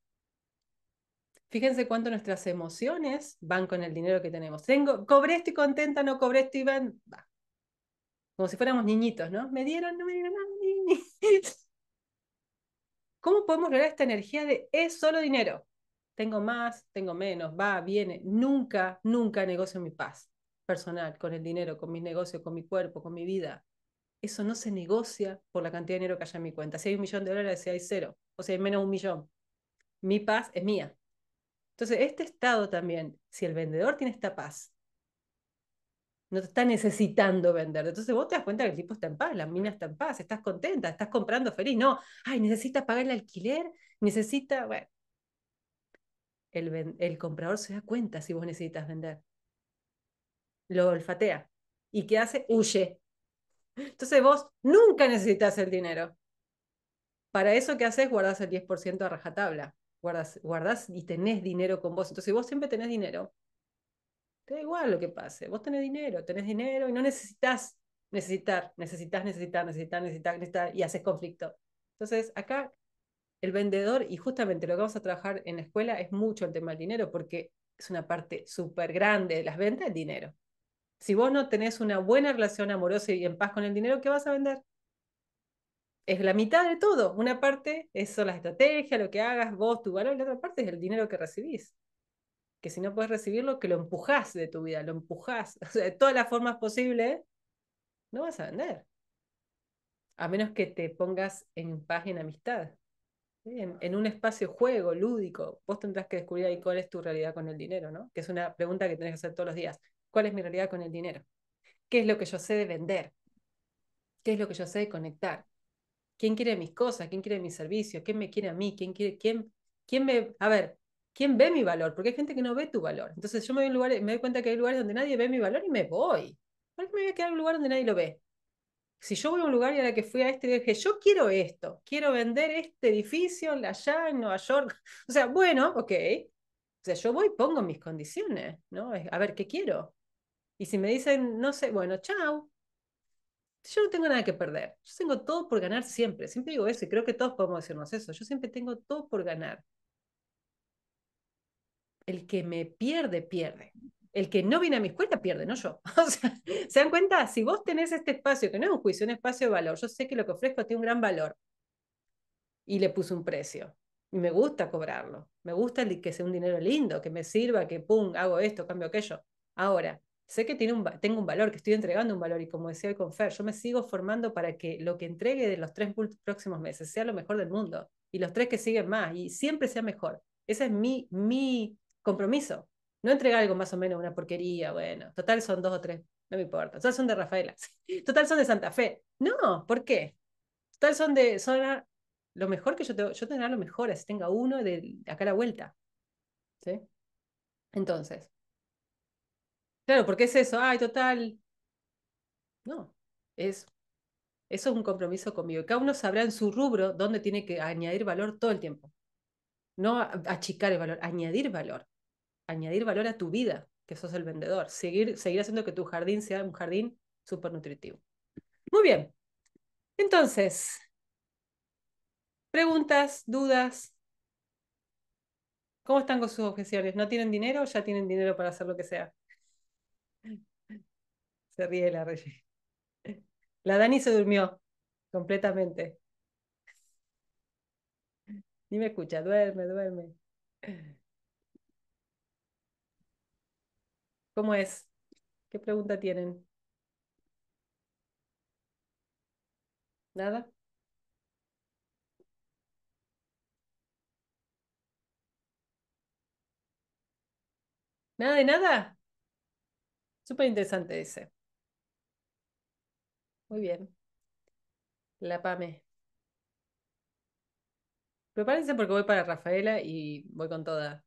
fíjense cuánto nuestras emociones van con el dinero que tenemos. Tengo, cobré, estoy contenta, no cobré, estoy... Van, Va como si fuéramos niñitos, ¿no? Me dieron, no me dieron nada. [laughs] ¿Cómo podemos lograr esta energía de es solo dinero? Tengo más, tengo menos, va, viene. Nunca, nunca negocio mi paz personal con el dinero, con mis negocios, con mi cuerpo, con mi vida. Eso no se negocia por la cantidad de dinero que haya en mi cuenta. Si hay un millón de dólares, si hay cero, o si hay menos un millón. Mi paz es mía. Entonces, este estado también, si el vendedor tiene esta paz, no te está necesitando vender. Entonces vos te das cuenta que el tipo está en paz, la mina está en paz, estás contenta, estás comprando feliz. No, ay, necesitas pagar el alquiler, necesitas... bueno. El, el comprador se da cuenta si vos necesitas vender. Lo olfatea. ¿Y qué hace? Huye. Entonces vos nunca necesitas el dinero. Para eso que haces, guardás el 10% a rajatabla. guardas guardás y tenés dinero con vos. Entonces vos siempre tenés dinero te da igual lo que pase. Vos tenés dinero, tenés dinero y no necesitas necesitar, necesitas necesitar, necesitas, necesitar, y haces conflicto. Entonces, acá el vendedor, y justamente lo que vamos a trabajar en la escuela es mucho el tema del dinero, porque es una parte súper grande de las ventas, el dinero. Si vos no tenés una buena relación amorosa y en paz con el dinero, ¿qué vas a vender? Es la mitad de todo. Una parte son la estrategia lo que hagas vos, tu valor, y la otra parte es el dinero que recibís que si no puedes recibirlo, que lo empujás de tu vida, lo empujás, [laughs] de todas las formas posibles, no vas a vender. A menos que te pongas en paz y en amistad, en, un espacio juego, lúdico. Vos tendrás que descubrir ahí cuál es tu realidad con el dinero, ¿no? Que es una pregunta que tenés que hacer todos los días. ¿Cuál es mi realidad con el dinero? ¿Qué es lo que yo sé de vender? ¿Qué es lo que yo sé de conectar? ¿Quién quiere mis cosas? ¿Quién quiere mis servicios? ¿Quién me quiere a mí? ¿Quién quiere? ¿Quién? ¿Quién me.? A ver, ¿Quién ve mi valor? Porque hay gente que no ve tu valor. Entonces yo me doy, me doy cuenta que hay lugares donde nadie ve mi valor y me voy. ¿Por qué me voy a quedar en un lugar donde nadie lo ve? Si yo voy a un lugar y a la que fui a este dije, yo quiero esto, quiero vender este edificio allá en Nueva York. [laughs] O sea, bueno, ok. O sea, yo voy pongo mis condiciones, ¿no? A ver, ¿qué quiero? Y si me dicen, no sé, bueno, chao. Yo no tengo nada que perder. Yo tengo todo por ganar siempre. Siempre digo eso y creo que todos podemos decirnos eso. Yo siempre tengo todo por ganar el que me pierde, pierde. El que no viene a mis cuentas pierde, no yo. [laughs] O sea, ¿se dan cuenta? Si vos tenés este espacio, que no es un juicio, es un espacio de valor, yo sé que lo que ofrezco tiene un gran valor y le puse un precio. Y me gusta cobrarlo, me gusta que sea un dinero lindo, que me sirva, que pum, hago esto, cambio aquello. Ahora, sé que un, tengo un valor, que estoy entregando un valor y como decía hoy con Fer, yo me sigo formando para que lo que entregue de los tres próximos meses sea lo mejor del mundo y los tres que siguen más y siempre sea mejor. Esa es mi, mi compromiso. No entrega algo más o menos una porquería, bueno, total son dos o tres, no me importa. Total son de Rafaela, [laughs] total son de Santa Fe. No, ¿por qué? Total son de lo mejor que yo tengo, yo tendré lo mejor, así tenga uno de acá a la vuelta. ¿Sí? Entonces, claro, porque es eso, ay, total. No, es eso es un compromiso conmigo. Cada uno sabrá en su rubro dónde tiene que añadir valor todo el tiempo. No achicar el valor, añadir valor. Añadir valor a tu vida, que sos el vendedor. Seguir, seguir haciendo que tu jardín sea un jardín súper nutritivo. Muy bien. Entonces, preguntas, dudas. ¿Cómo están con sus objeciones? ¿No tienen dinero o ya tienen dinero para hacer lo que sea? Se ríe la Reggie. La Dani se durmió completamente. Ni me escucha, duerme, duerme. ¿Cómo es? ¿Qué pregunta tienen? ¿Nada? ¿Nada de nada? Súper interesante ese. Muy bien. La PAME. Prepárense porque voy para Rafaela y voy con toda.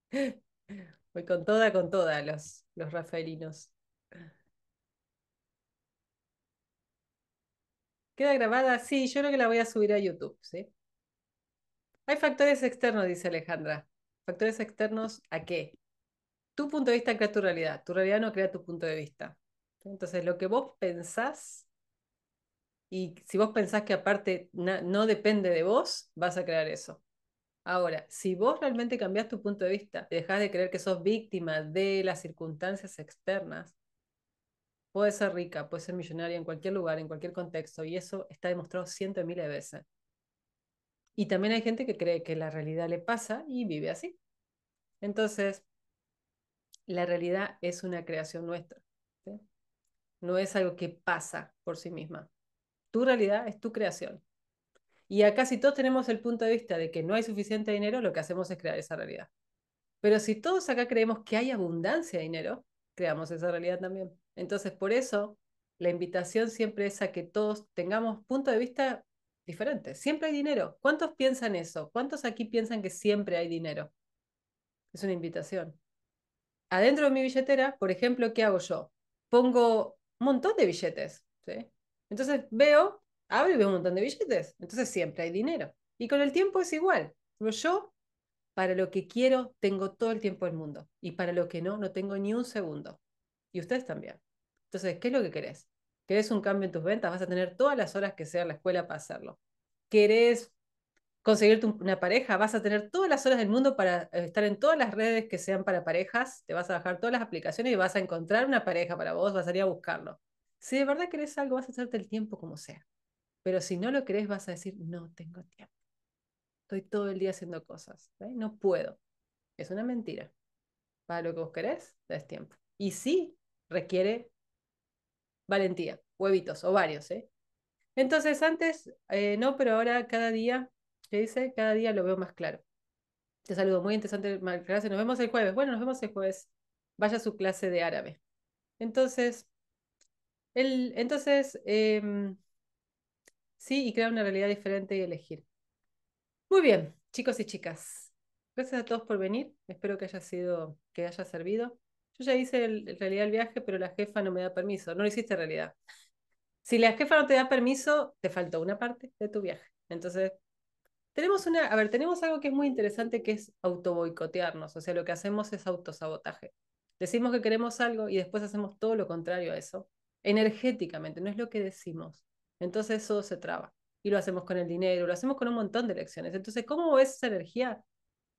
[laughs] voy con toda, con toda los, los rafaelinos. ¿Queda grabada? Sí, yo creo que la voy a subir a YouTube, ¿sí? Hay factores externos, dice Alejandra. ¿Factores externos a qué? Tu punto de vista crea tu realidad. Tu realidad no crea tu punto de vista. Entonces, lo que vos pensás y si vos pensás que aparte no depende de vos, vas a crear eso. Ahora, si vos realmente cambiás tu punto de vista, dejás de creer que sos víctima de las circunstancias externas, puedes ser rica, puedes ser millonaria en cualquier lugar, en cualquier contexto, y eso está demostrado cientos de miles de veces. Y también hay gente que cree que la realidad le pasa y vive así. Entonces, la realidad es una creación nuestra. No es algo que pasa por sí misma tu realidad es tu creación. Y acá si todos tenemos el punto de vista de que no hay suficiente dinero, lo que hacemos es crear esa realidad. Pero si todos acá creemos que hay abundancia de dinero, creamos esa realidad también. Entonces, por eso, la invitación siempre es a que todos tengamos punto de vista diferente. Siempre hay dinero. ¿Cuántos piensan eso? ¿Cuántos aquí piensan que siempre hay dinero? Es una invitación. Adentro de mi billetera, por ejemplo, ¿qué hago yo? Pongo un montón de billetes. ¿sí? Entonces veo, abro y veo un montón de billetes. Entonces siempre hay dinero. Y con el tiempo es igual. Pero yo, para lo que quiero, tengo todo el tiempo del mundo. Y para lo que no, no tengo ni un segundo. Y ustedes también. Entonces, ¿qué es lo que querés? ¿Querés un cambio en tus ventas? Vas a tener todas las horas que sea en la escuela para hacerlo. ¿Querés conseguirte una pareja? Vas a tener todas las horas del mundo para eh, estar en todas las redes que sean para parejas. Te vas a bajar todas las aplicaciones y vas a encontrar una pareja para vos, vas a ir a buscarlo. Si de verdad querés algo, vas a hacerte el tiempo como sea. Pero si no lo querés, vas a decir, no tengo tiempo. Estoy todo el día haciendo cosas. No puedo. Es una mentira. Para lo que vos querés, das tiempo. Y sí, requiere valentía, huevitos o varios. ¿eh? Entonces, antes eh, no, pero ahora cada día, ¿qué dice? Cada día lo veo más claro. Te saludo, muy interesante, Gracias, nos vemos el jueves. Bueno, nos vemos el jueves. Vaya a su clase de árabe. Entonces, entonces, em, sí, y crear una realidad diferente y elegir. Muy bien, chicos y chicas. Gracias a todos por venir. Espero que haya sido, que haya servido. Yo ya hice realidad el viaje, pero la jefa no me da permiso. No lo hiciste realidad. Si la jefa no te da permiso, te faltó una parte de tu viaje. Entonces, tenemos una, a ver, tenemos algo que es muy interesante que es autoboicotearnos. O sea, lo que hacemos es autosabotaje. Decimos que queremos algo y después hacemos todo lo contrario a eso energéticamente, no es lo que decimos. Entonces eso se traba. Y lo hacemos con el dinero, lo hacemos con un montón de lecciones. Entonces, ¿cómo ves esa energía?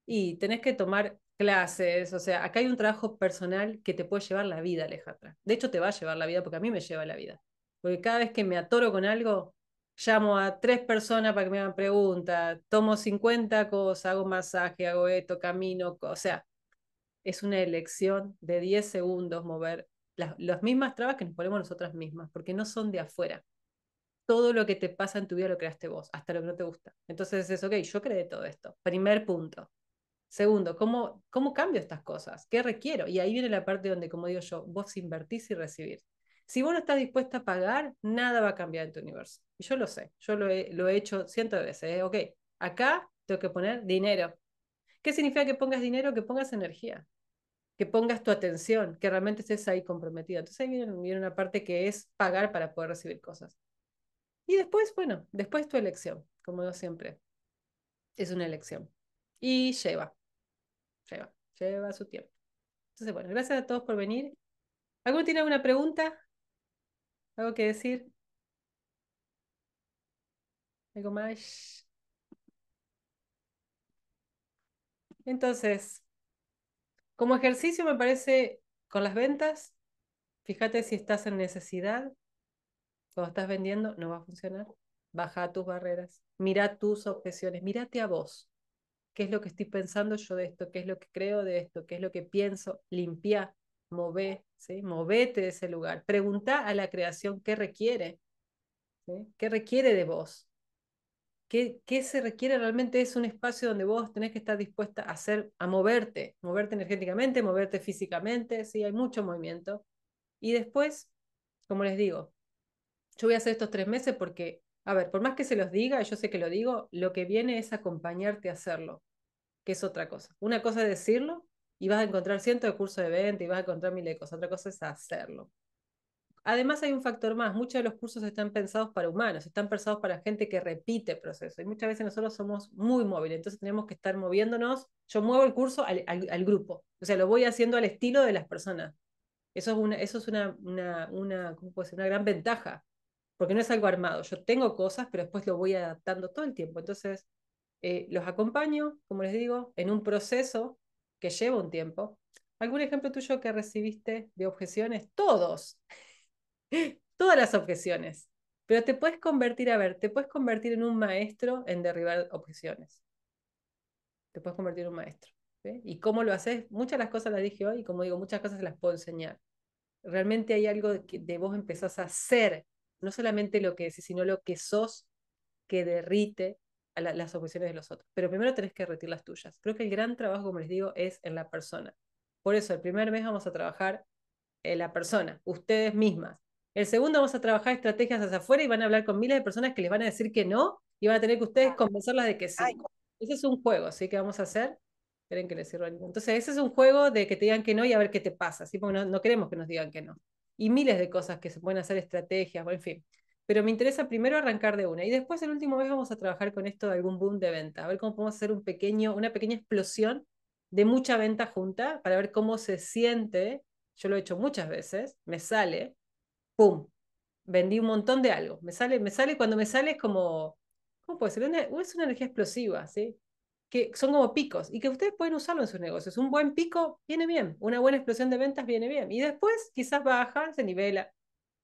Y tenés que tomar clases, o sea, acá hay un trabajo personal que te puede llevar la vida, Alejandra. De hecho, te va a llevar la vida porque a mí me lleva la vida. Porque cada vez que me atoro con algo, llamo a tres personas para que me hagan preguntas, tomo 50 cosas, hago masaje, hago esto, camino, o sea, es una elección de 10 segundos mover las, mismas trabas que nos ponemos nosotras mismas, porque no son de afuera. Todo lo que te pasa en tu vida lo creaste vos, hasta lo que no te gusta. Entonces es, ok, yo creé todo esto. Primer punto. Segundo, ¿cómo, ¿cómo cambio estas cosas? ¿Qué requiero? Y ahí viene la parte donde, como digo yo, vos invertís y recibís. Si vos no estás dispuesta a pagar, nada va a cambiar en tu universo. Y yo lo sé, yo lo he, hecho cientos de veces. ¿eh? Ok, acá tengo que poner dinero. ¿Qué significa que pongas dinero? Que pongas energía que pongas tu atención, que realmente estés ahí comprometido. Entonces ahí viene, una parte que es pagar para poder recibir cosas. Y después, bueno, después tu elección, como yo siempre. Es una elección. Y lleva, lleva, lleva su tiempo. Entonces, bueno, gracias a todos por venir. ¿Alguno tiene alguna pregunta? ¿Algo que decir? ¿Algo más? Entonces, como ejercicio me parece con las ventas, fíjate si estás en necesidad, cuando estás vendiendo no va a funcionar. Baja tus barreras, mira tus objeciones, mírate a vos. ¿Qué es lo que estoy pensando yo de esto? ¿Qué es lo que creo de esto? ¿Qué es lo que pienso? Limpia, move, ¿sí? movete de ese lugar. Pregunta a la creación qué requiere, qué requiere de vos, ¿Qué, se requiere realmente? Es un espacio donde vos tenés que estar dispuesta a hacer, a moverte, moverte energéticamente, moverte físicamente, sí, hay mucho movimiento. Y después, como les digo, yo voy a hacer estos tres meses porque, a ver, por más que se los diga, yo sé que lo digo, lo que viene es acompañarte a hacerlo, que es otra cosa. Una cosa es decirlo y vas a encontrar cientos de cursos de venta y vas a encontrar miles de cosas, otra cosa es hacerlo. Además hay un factor más, muchos de los cursos están pensados para humanos, están pensados para gente que repite procesos y muchas veces nosotros somos muy móviles, entonces tenemos que estar moviéndonos, yo muevo el curso al, grupo, o sea, lo voy haciendo al estilo de las personas. Eso es una, eso es una, una, una, una gran ventaja, porque no es algo armado, yo tengo cosas, pero después lo voy adaptando todo el tiempo, entonces eh, los acompaño, como les digo, en un proceso que lleva un tiempo. ¿Algún ejemplo tuyo que recibiste de objeciones? Todos. [laughs] todas las objeciones. Pero te puedes convertir, a ver, te puedes convertir en un maestro en derribar objeciones. Te puedes convertir en un maestro. ¿Y cómo lo haces? Muchas de las cosas las dije hoy, y como digo, muchas cosas las puedo enseñar. Realmente hay algo de que de vos empezás a ser, no solamente lo que decís, sino lo que sos que derrite a las objeciones de los otros. Pero primero tenés que derretir las tuyas. Creo que el gran trabajo, como les digo, es en la persona. Por eso, el primer mes vamos a trabajar en la persona, ustedes mismas el segundo vamos a trabajar estrategias hacia afuera y van a hablar con miles de personas que les van a decir que no y van a tener que ustedes convencerlas de que sí. Ese es un juego, ¿sí? Que vamos a hacer. Esperen que les sirva Entonces, ese es un juego de que te digan que no y a ver qué te pasa, ¿sí? Porque no, queremos que nos digan que no. Y miles de cosas que se pueden hacer, estrategias, en fin. Pero me interesa primero arrancar de una. Y después, el último vez, vamos a trabajar con esto de algún boom de venta. A ver cómo podemos hacer un pequeño, una pequeña explosión de mucha venta junta para ver cómo se siente. Yo lo he hecho muchas veces, me sale, ¡pum! Vendí un montón de algo. Me sale, me sale, cuando me sale es como, ¿cómo puede ser? es una energía explosiva, ¿sí? Que son como picos y que ustedes pueden usarlo en sus negocios. Un buen pico viene bien, una buena explosión de ventas viene bien. Y después quizás baja, se nivela,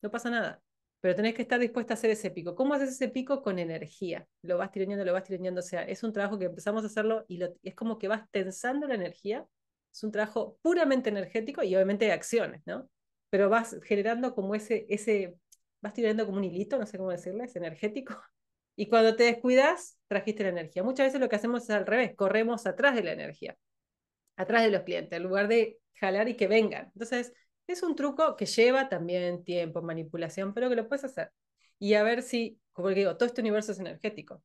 no pasa nada. Pero tenés que estar dispuesta a hacer ese pico. ¿Cómo haces ese pico? Con energía. Lo vas tironeando, lo vas tironeando. O sea, es un trabajo que empezamos a hacerlo y lo, es como que vas tensando la energía. Es un trabajo puramente energético y obviamente de acciones, ¿no? pero vas generando como ese, ese, vas tirando como un hilito, no sé cómo decirlo, es energético. [laughs] Y cuando te descuidas, trajiste la energía. Muchas veces lo que hacemos es al revés, corremos atrás de la energía, atrás de los clientes, en lugar de jalar y que vengan. Entonces, es un truco que lleva también tiempo, manipulación, pero que lo puedes hacer. Y a ver si, como digo, todo este universo es energético.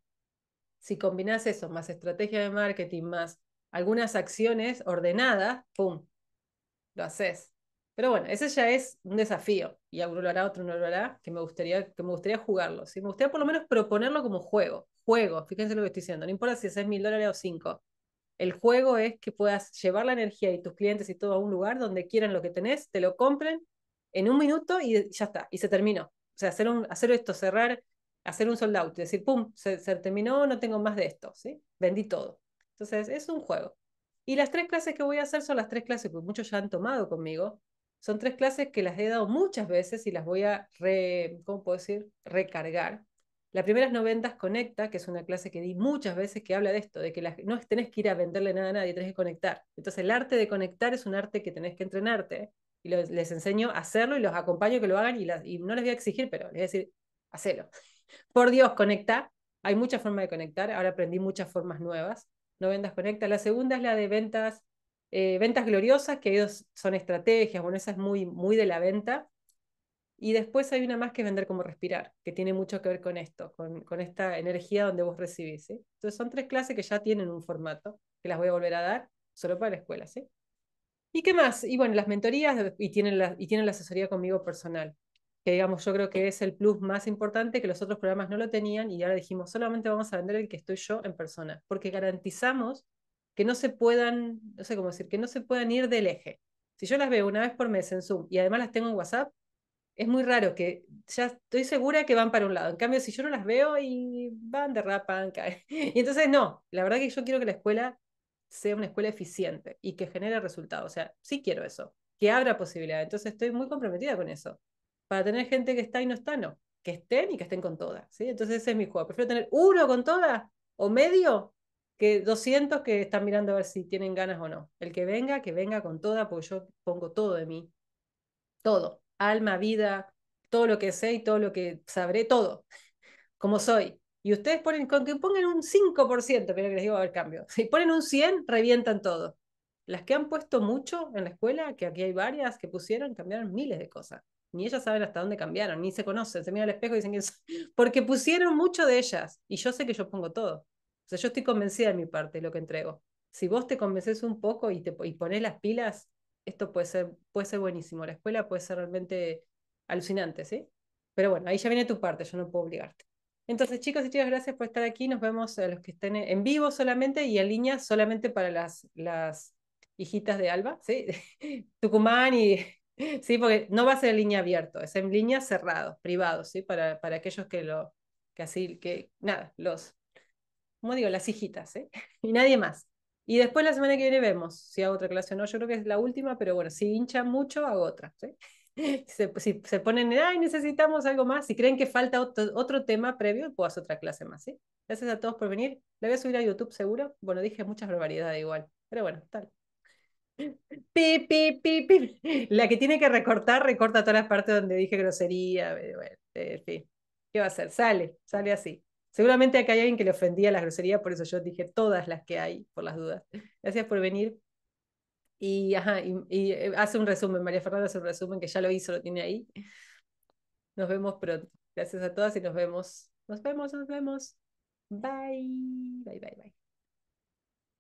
Si combinas eso, más estrategia de marketing, más algunas acciones ordenadas, ¡pum! Lo haces. Pero bueno, ese ya es un desafío. Y alguno lo hará, otro no lo hará, que me gustaría, que me gustaría jugarlo. ¿sí? Me gustaría por lo menos proponerlo como juego. Juego, fíjense lo que estoy diciendo. No importa si es 6 mil dólares o 5. El juego es que puedas llevar la energía y tus clientes y todo a un lugar donde quieran lo que tenés, te lo compren en un minuto y ya está, y se terminó. O sea, hacer, un, hacer esto, cerrar, hacer un sold out y decir, pum, se, se terminó, no tengo más de esto, ¿sí? Vendí todo. Entonces, es un juego. Y las tres clases que voy a hacer son las tres clases que muchos ya han tomado conmigo, son tres clases que las he dado muchas veces y las voy a, re, ¿cómo puedo decir? Recargar. La primera es Noventas Conecta, que es una clase que di muchas veces que habla de esto, de que no tenés que ir a venderle nada a nadie, tenés que conectar. Entonces el arte de conectar es un arte que tenés que entrenarte y les enseño a hacerlo y los acompaño que lo hagan y, no les voy a exigir, pero les voy a decir, hacelo. [laughs] Por Dios, conecta. Hay muchas formas de conectar, ahora aprendí muchas formas nuevas. No Conecta. La segunda es la de ventas eh, ventas gloriosas, que ellos son estrategias, bueno, esa es muy, muy de la venta. Y después hay una más que es vender como respirar, que tiene mucho que ver con esto, con, con esta energía donde vos recibís. Entonces son tres clases que ya tienen un formato, que las voy a volver a dar solo para la escuela. ¿sí? ¿Y qué más? Y bueno, las mentorías y tienen la, y tienen la asesoría conmigo personal, que digamos yo creo que es el plus más importante, que los otros programas no lo tenían y ahora dijimos, solamente vamos a vender el que estoy yo en persona, porque garantizamos que no se puedan, no sé cómo decir, que no se puedan ir del eje. Si yo las veo una vez por mes en Zoom y además las tengo en WhatsApp, es muy raro que ya estoy segura que van para un lado. En cambio, si yo no las veo y van, derrapan, [laughs] caen. Y entonces, no, la verdad que yo quiero que la escuela sea una escuela eficiente y que genere resultados. O sea, sí quiero eso, que abra posibilidades. Entonces, estoy muy comprometida con eso. Para tener gente que está y no está, no. Que estén y que estén con todas. ¿sí? Entonces, ese es mi juego. Prefiero tener uno con todas o medio que 200 que están mirando a ver si tienen ganas o no. El que venga, que venga con toda, porque yo pongo todo de mí. Todo. Alma, vida, todo lo que sé y todo lo que sabré, todo. [laughs] Como soy. Y ustedes ponen, con que pongan un 5%, pero que les digo, a haber cambio. [laughs] Si ponen un 100, revientan todo. Las que han puesto mucho en la escuela, que aquí hay varias que pusieron, cambiaron miles de cosas. Ni ellas saben hasta dónde cambiaron, ni se conocen, se miran al espejo y dicen que [laughs] Porque pusieron mucho de ellas. Y yo sé que yo pongo todo. O sea, yo estoy convencida de mi parte, de lo que entrego. Si vos te convences un poco y, te, y ponés las pilas, esto puede ser, puede ser buenísimo. La escuela puede ser realmente alucinante, ¿sí? Pero bueno, ahí ya viene tu parte, yo no puedo obligarte. Entonces, chicos y chicas, gracias por estar aquí. Nos vemos a los que estén e-, en vivo solamente y en línea solamente para las, las hijitas de Alba, ¿sí? [laughs] Tucumán y... [laughs] Sí, porque no va a ser en línea abierto, es en línea cerrado, privado, ¿sí? Para, para aquellos que lo... que así, que... nada, los como digo, las hijitas, ¿eh? [laughs] y nadie más. Y después la semana que viene vemos si hago otra clase o no. Yo creo que es la última, pero bueno, si hincha mucho, hago otra. [laughs] si se ponen, ay, necesitamos algo más. Si creen que falta otro, tema previo, pues hacer otra clase más. ¿sí? Gracias a todos por venir. La voy a subir a YouTube seguro. Bueno, dije muchas barbaridades igual, pero bueno, tal. [laughs] Pi, pi, pi, pi. La que tiene que recortar, recorta todas las partes donde dije grosería. en fin, ¿qué va a hacer? Sale, sale así. Seguramente acá hay alguien que le ofendía las groserías, por eso yo dije todas las que hay, por las dudas. Gracias por venir. Y, y, eh, hace un resumen, María Fernanda hace un resumen que ya lo hizo, lo tiene ahí. Nos vemos pronto. Gracias a todas y nos vemos. Nos vemos, nos vemos. Bye. Bye, bye, bye.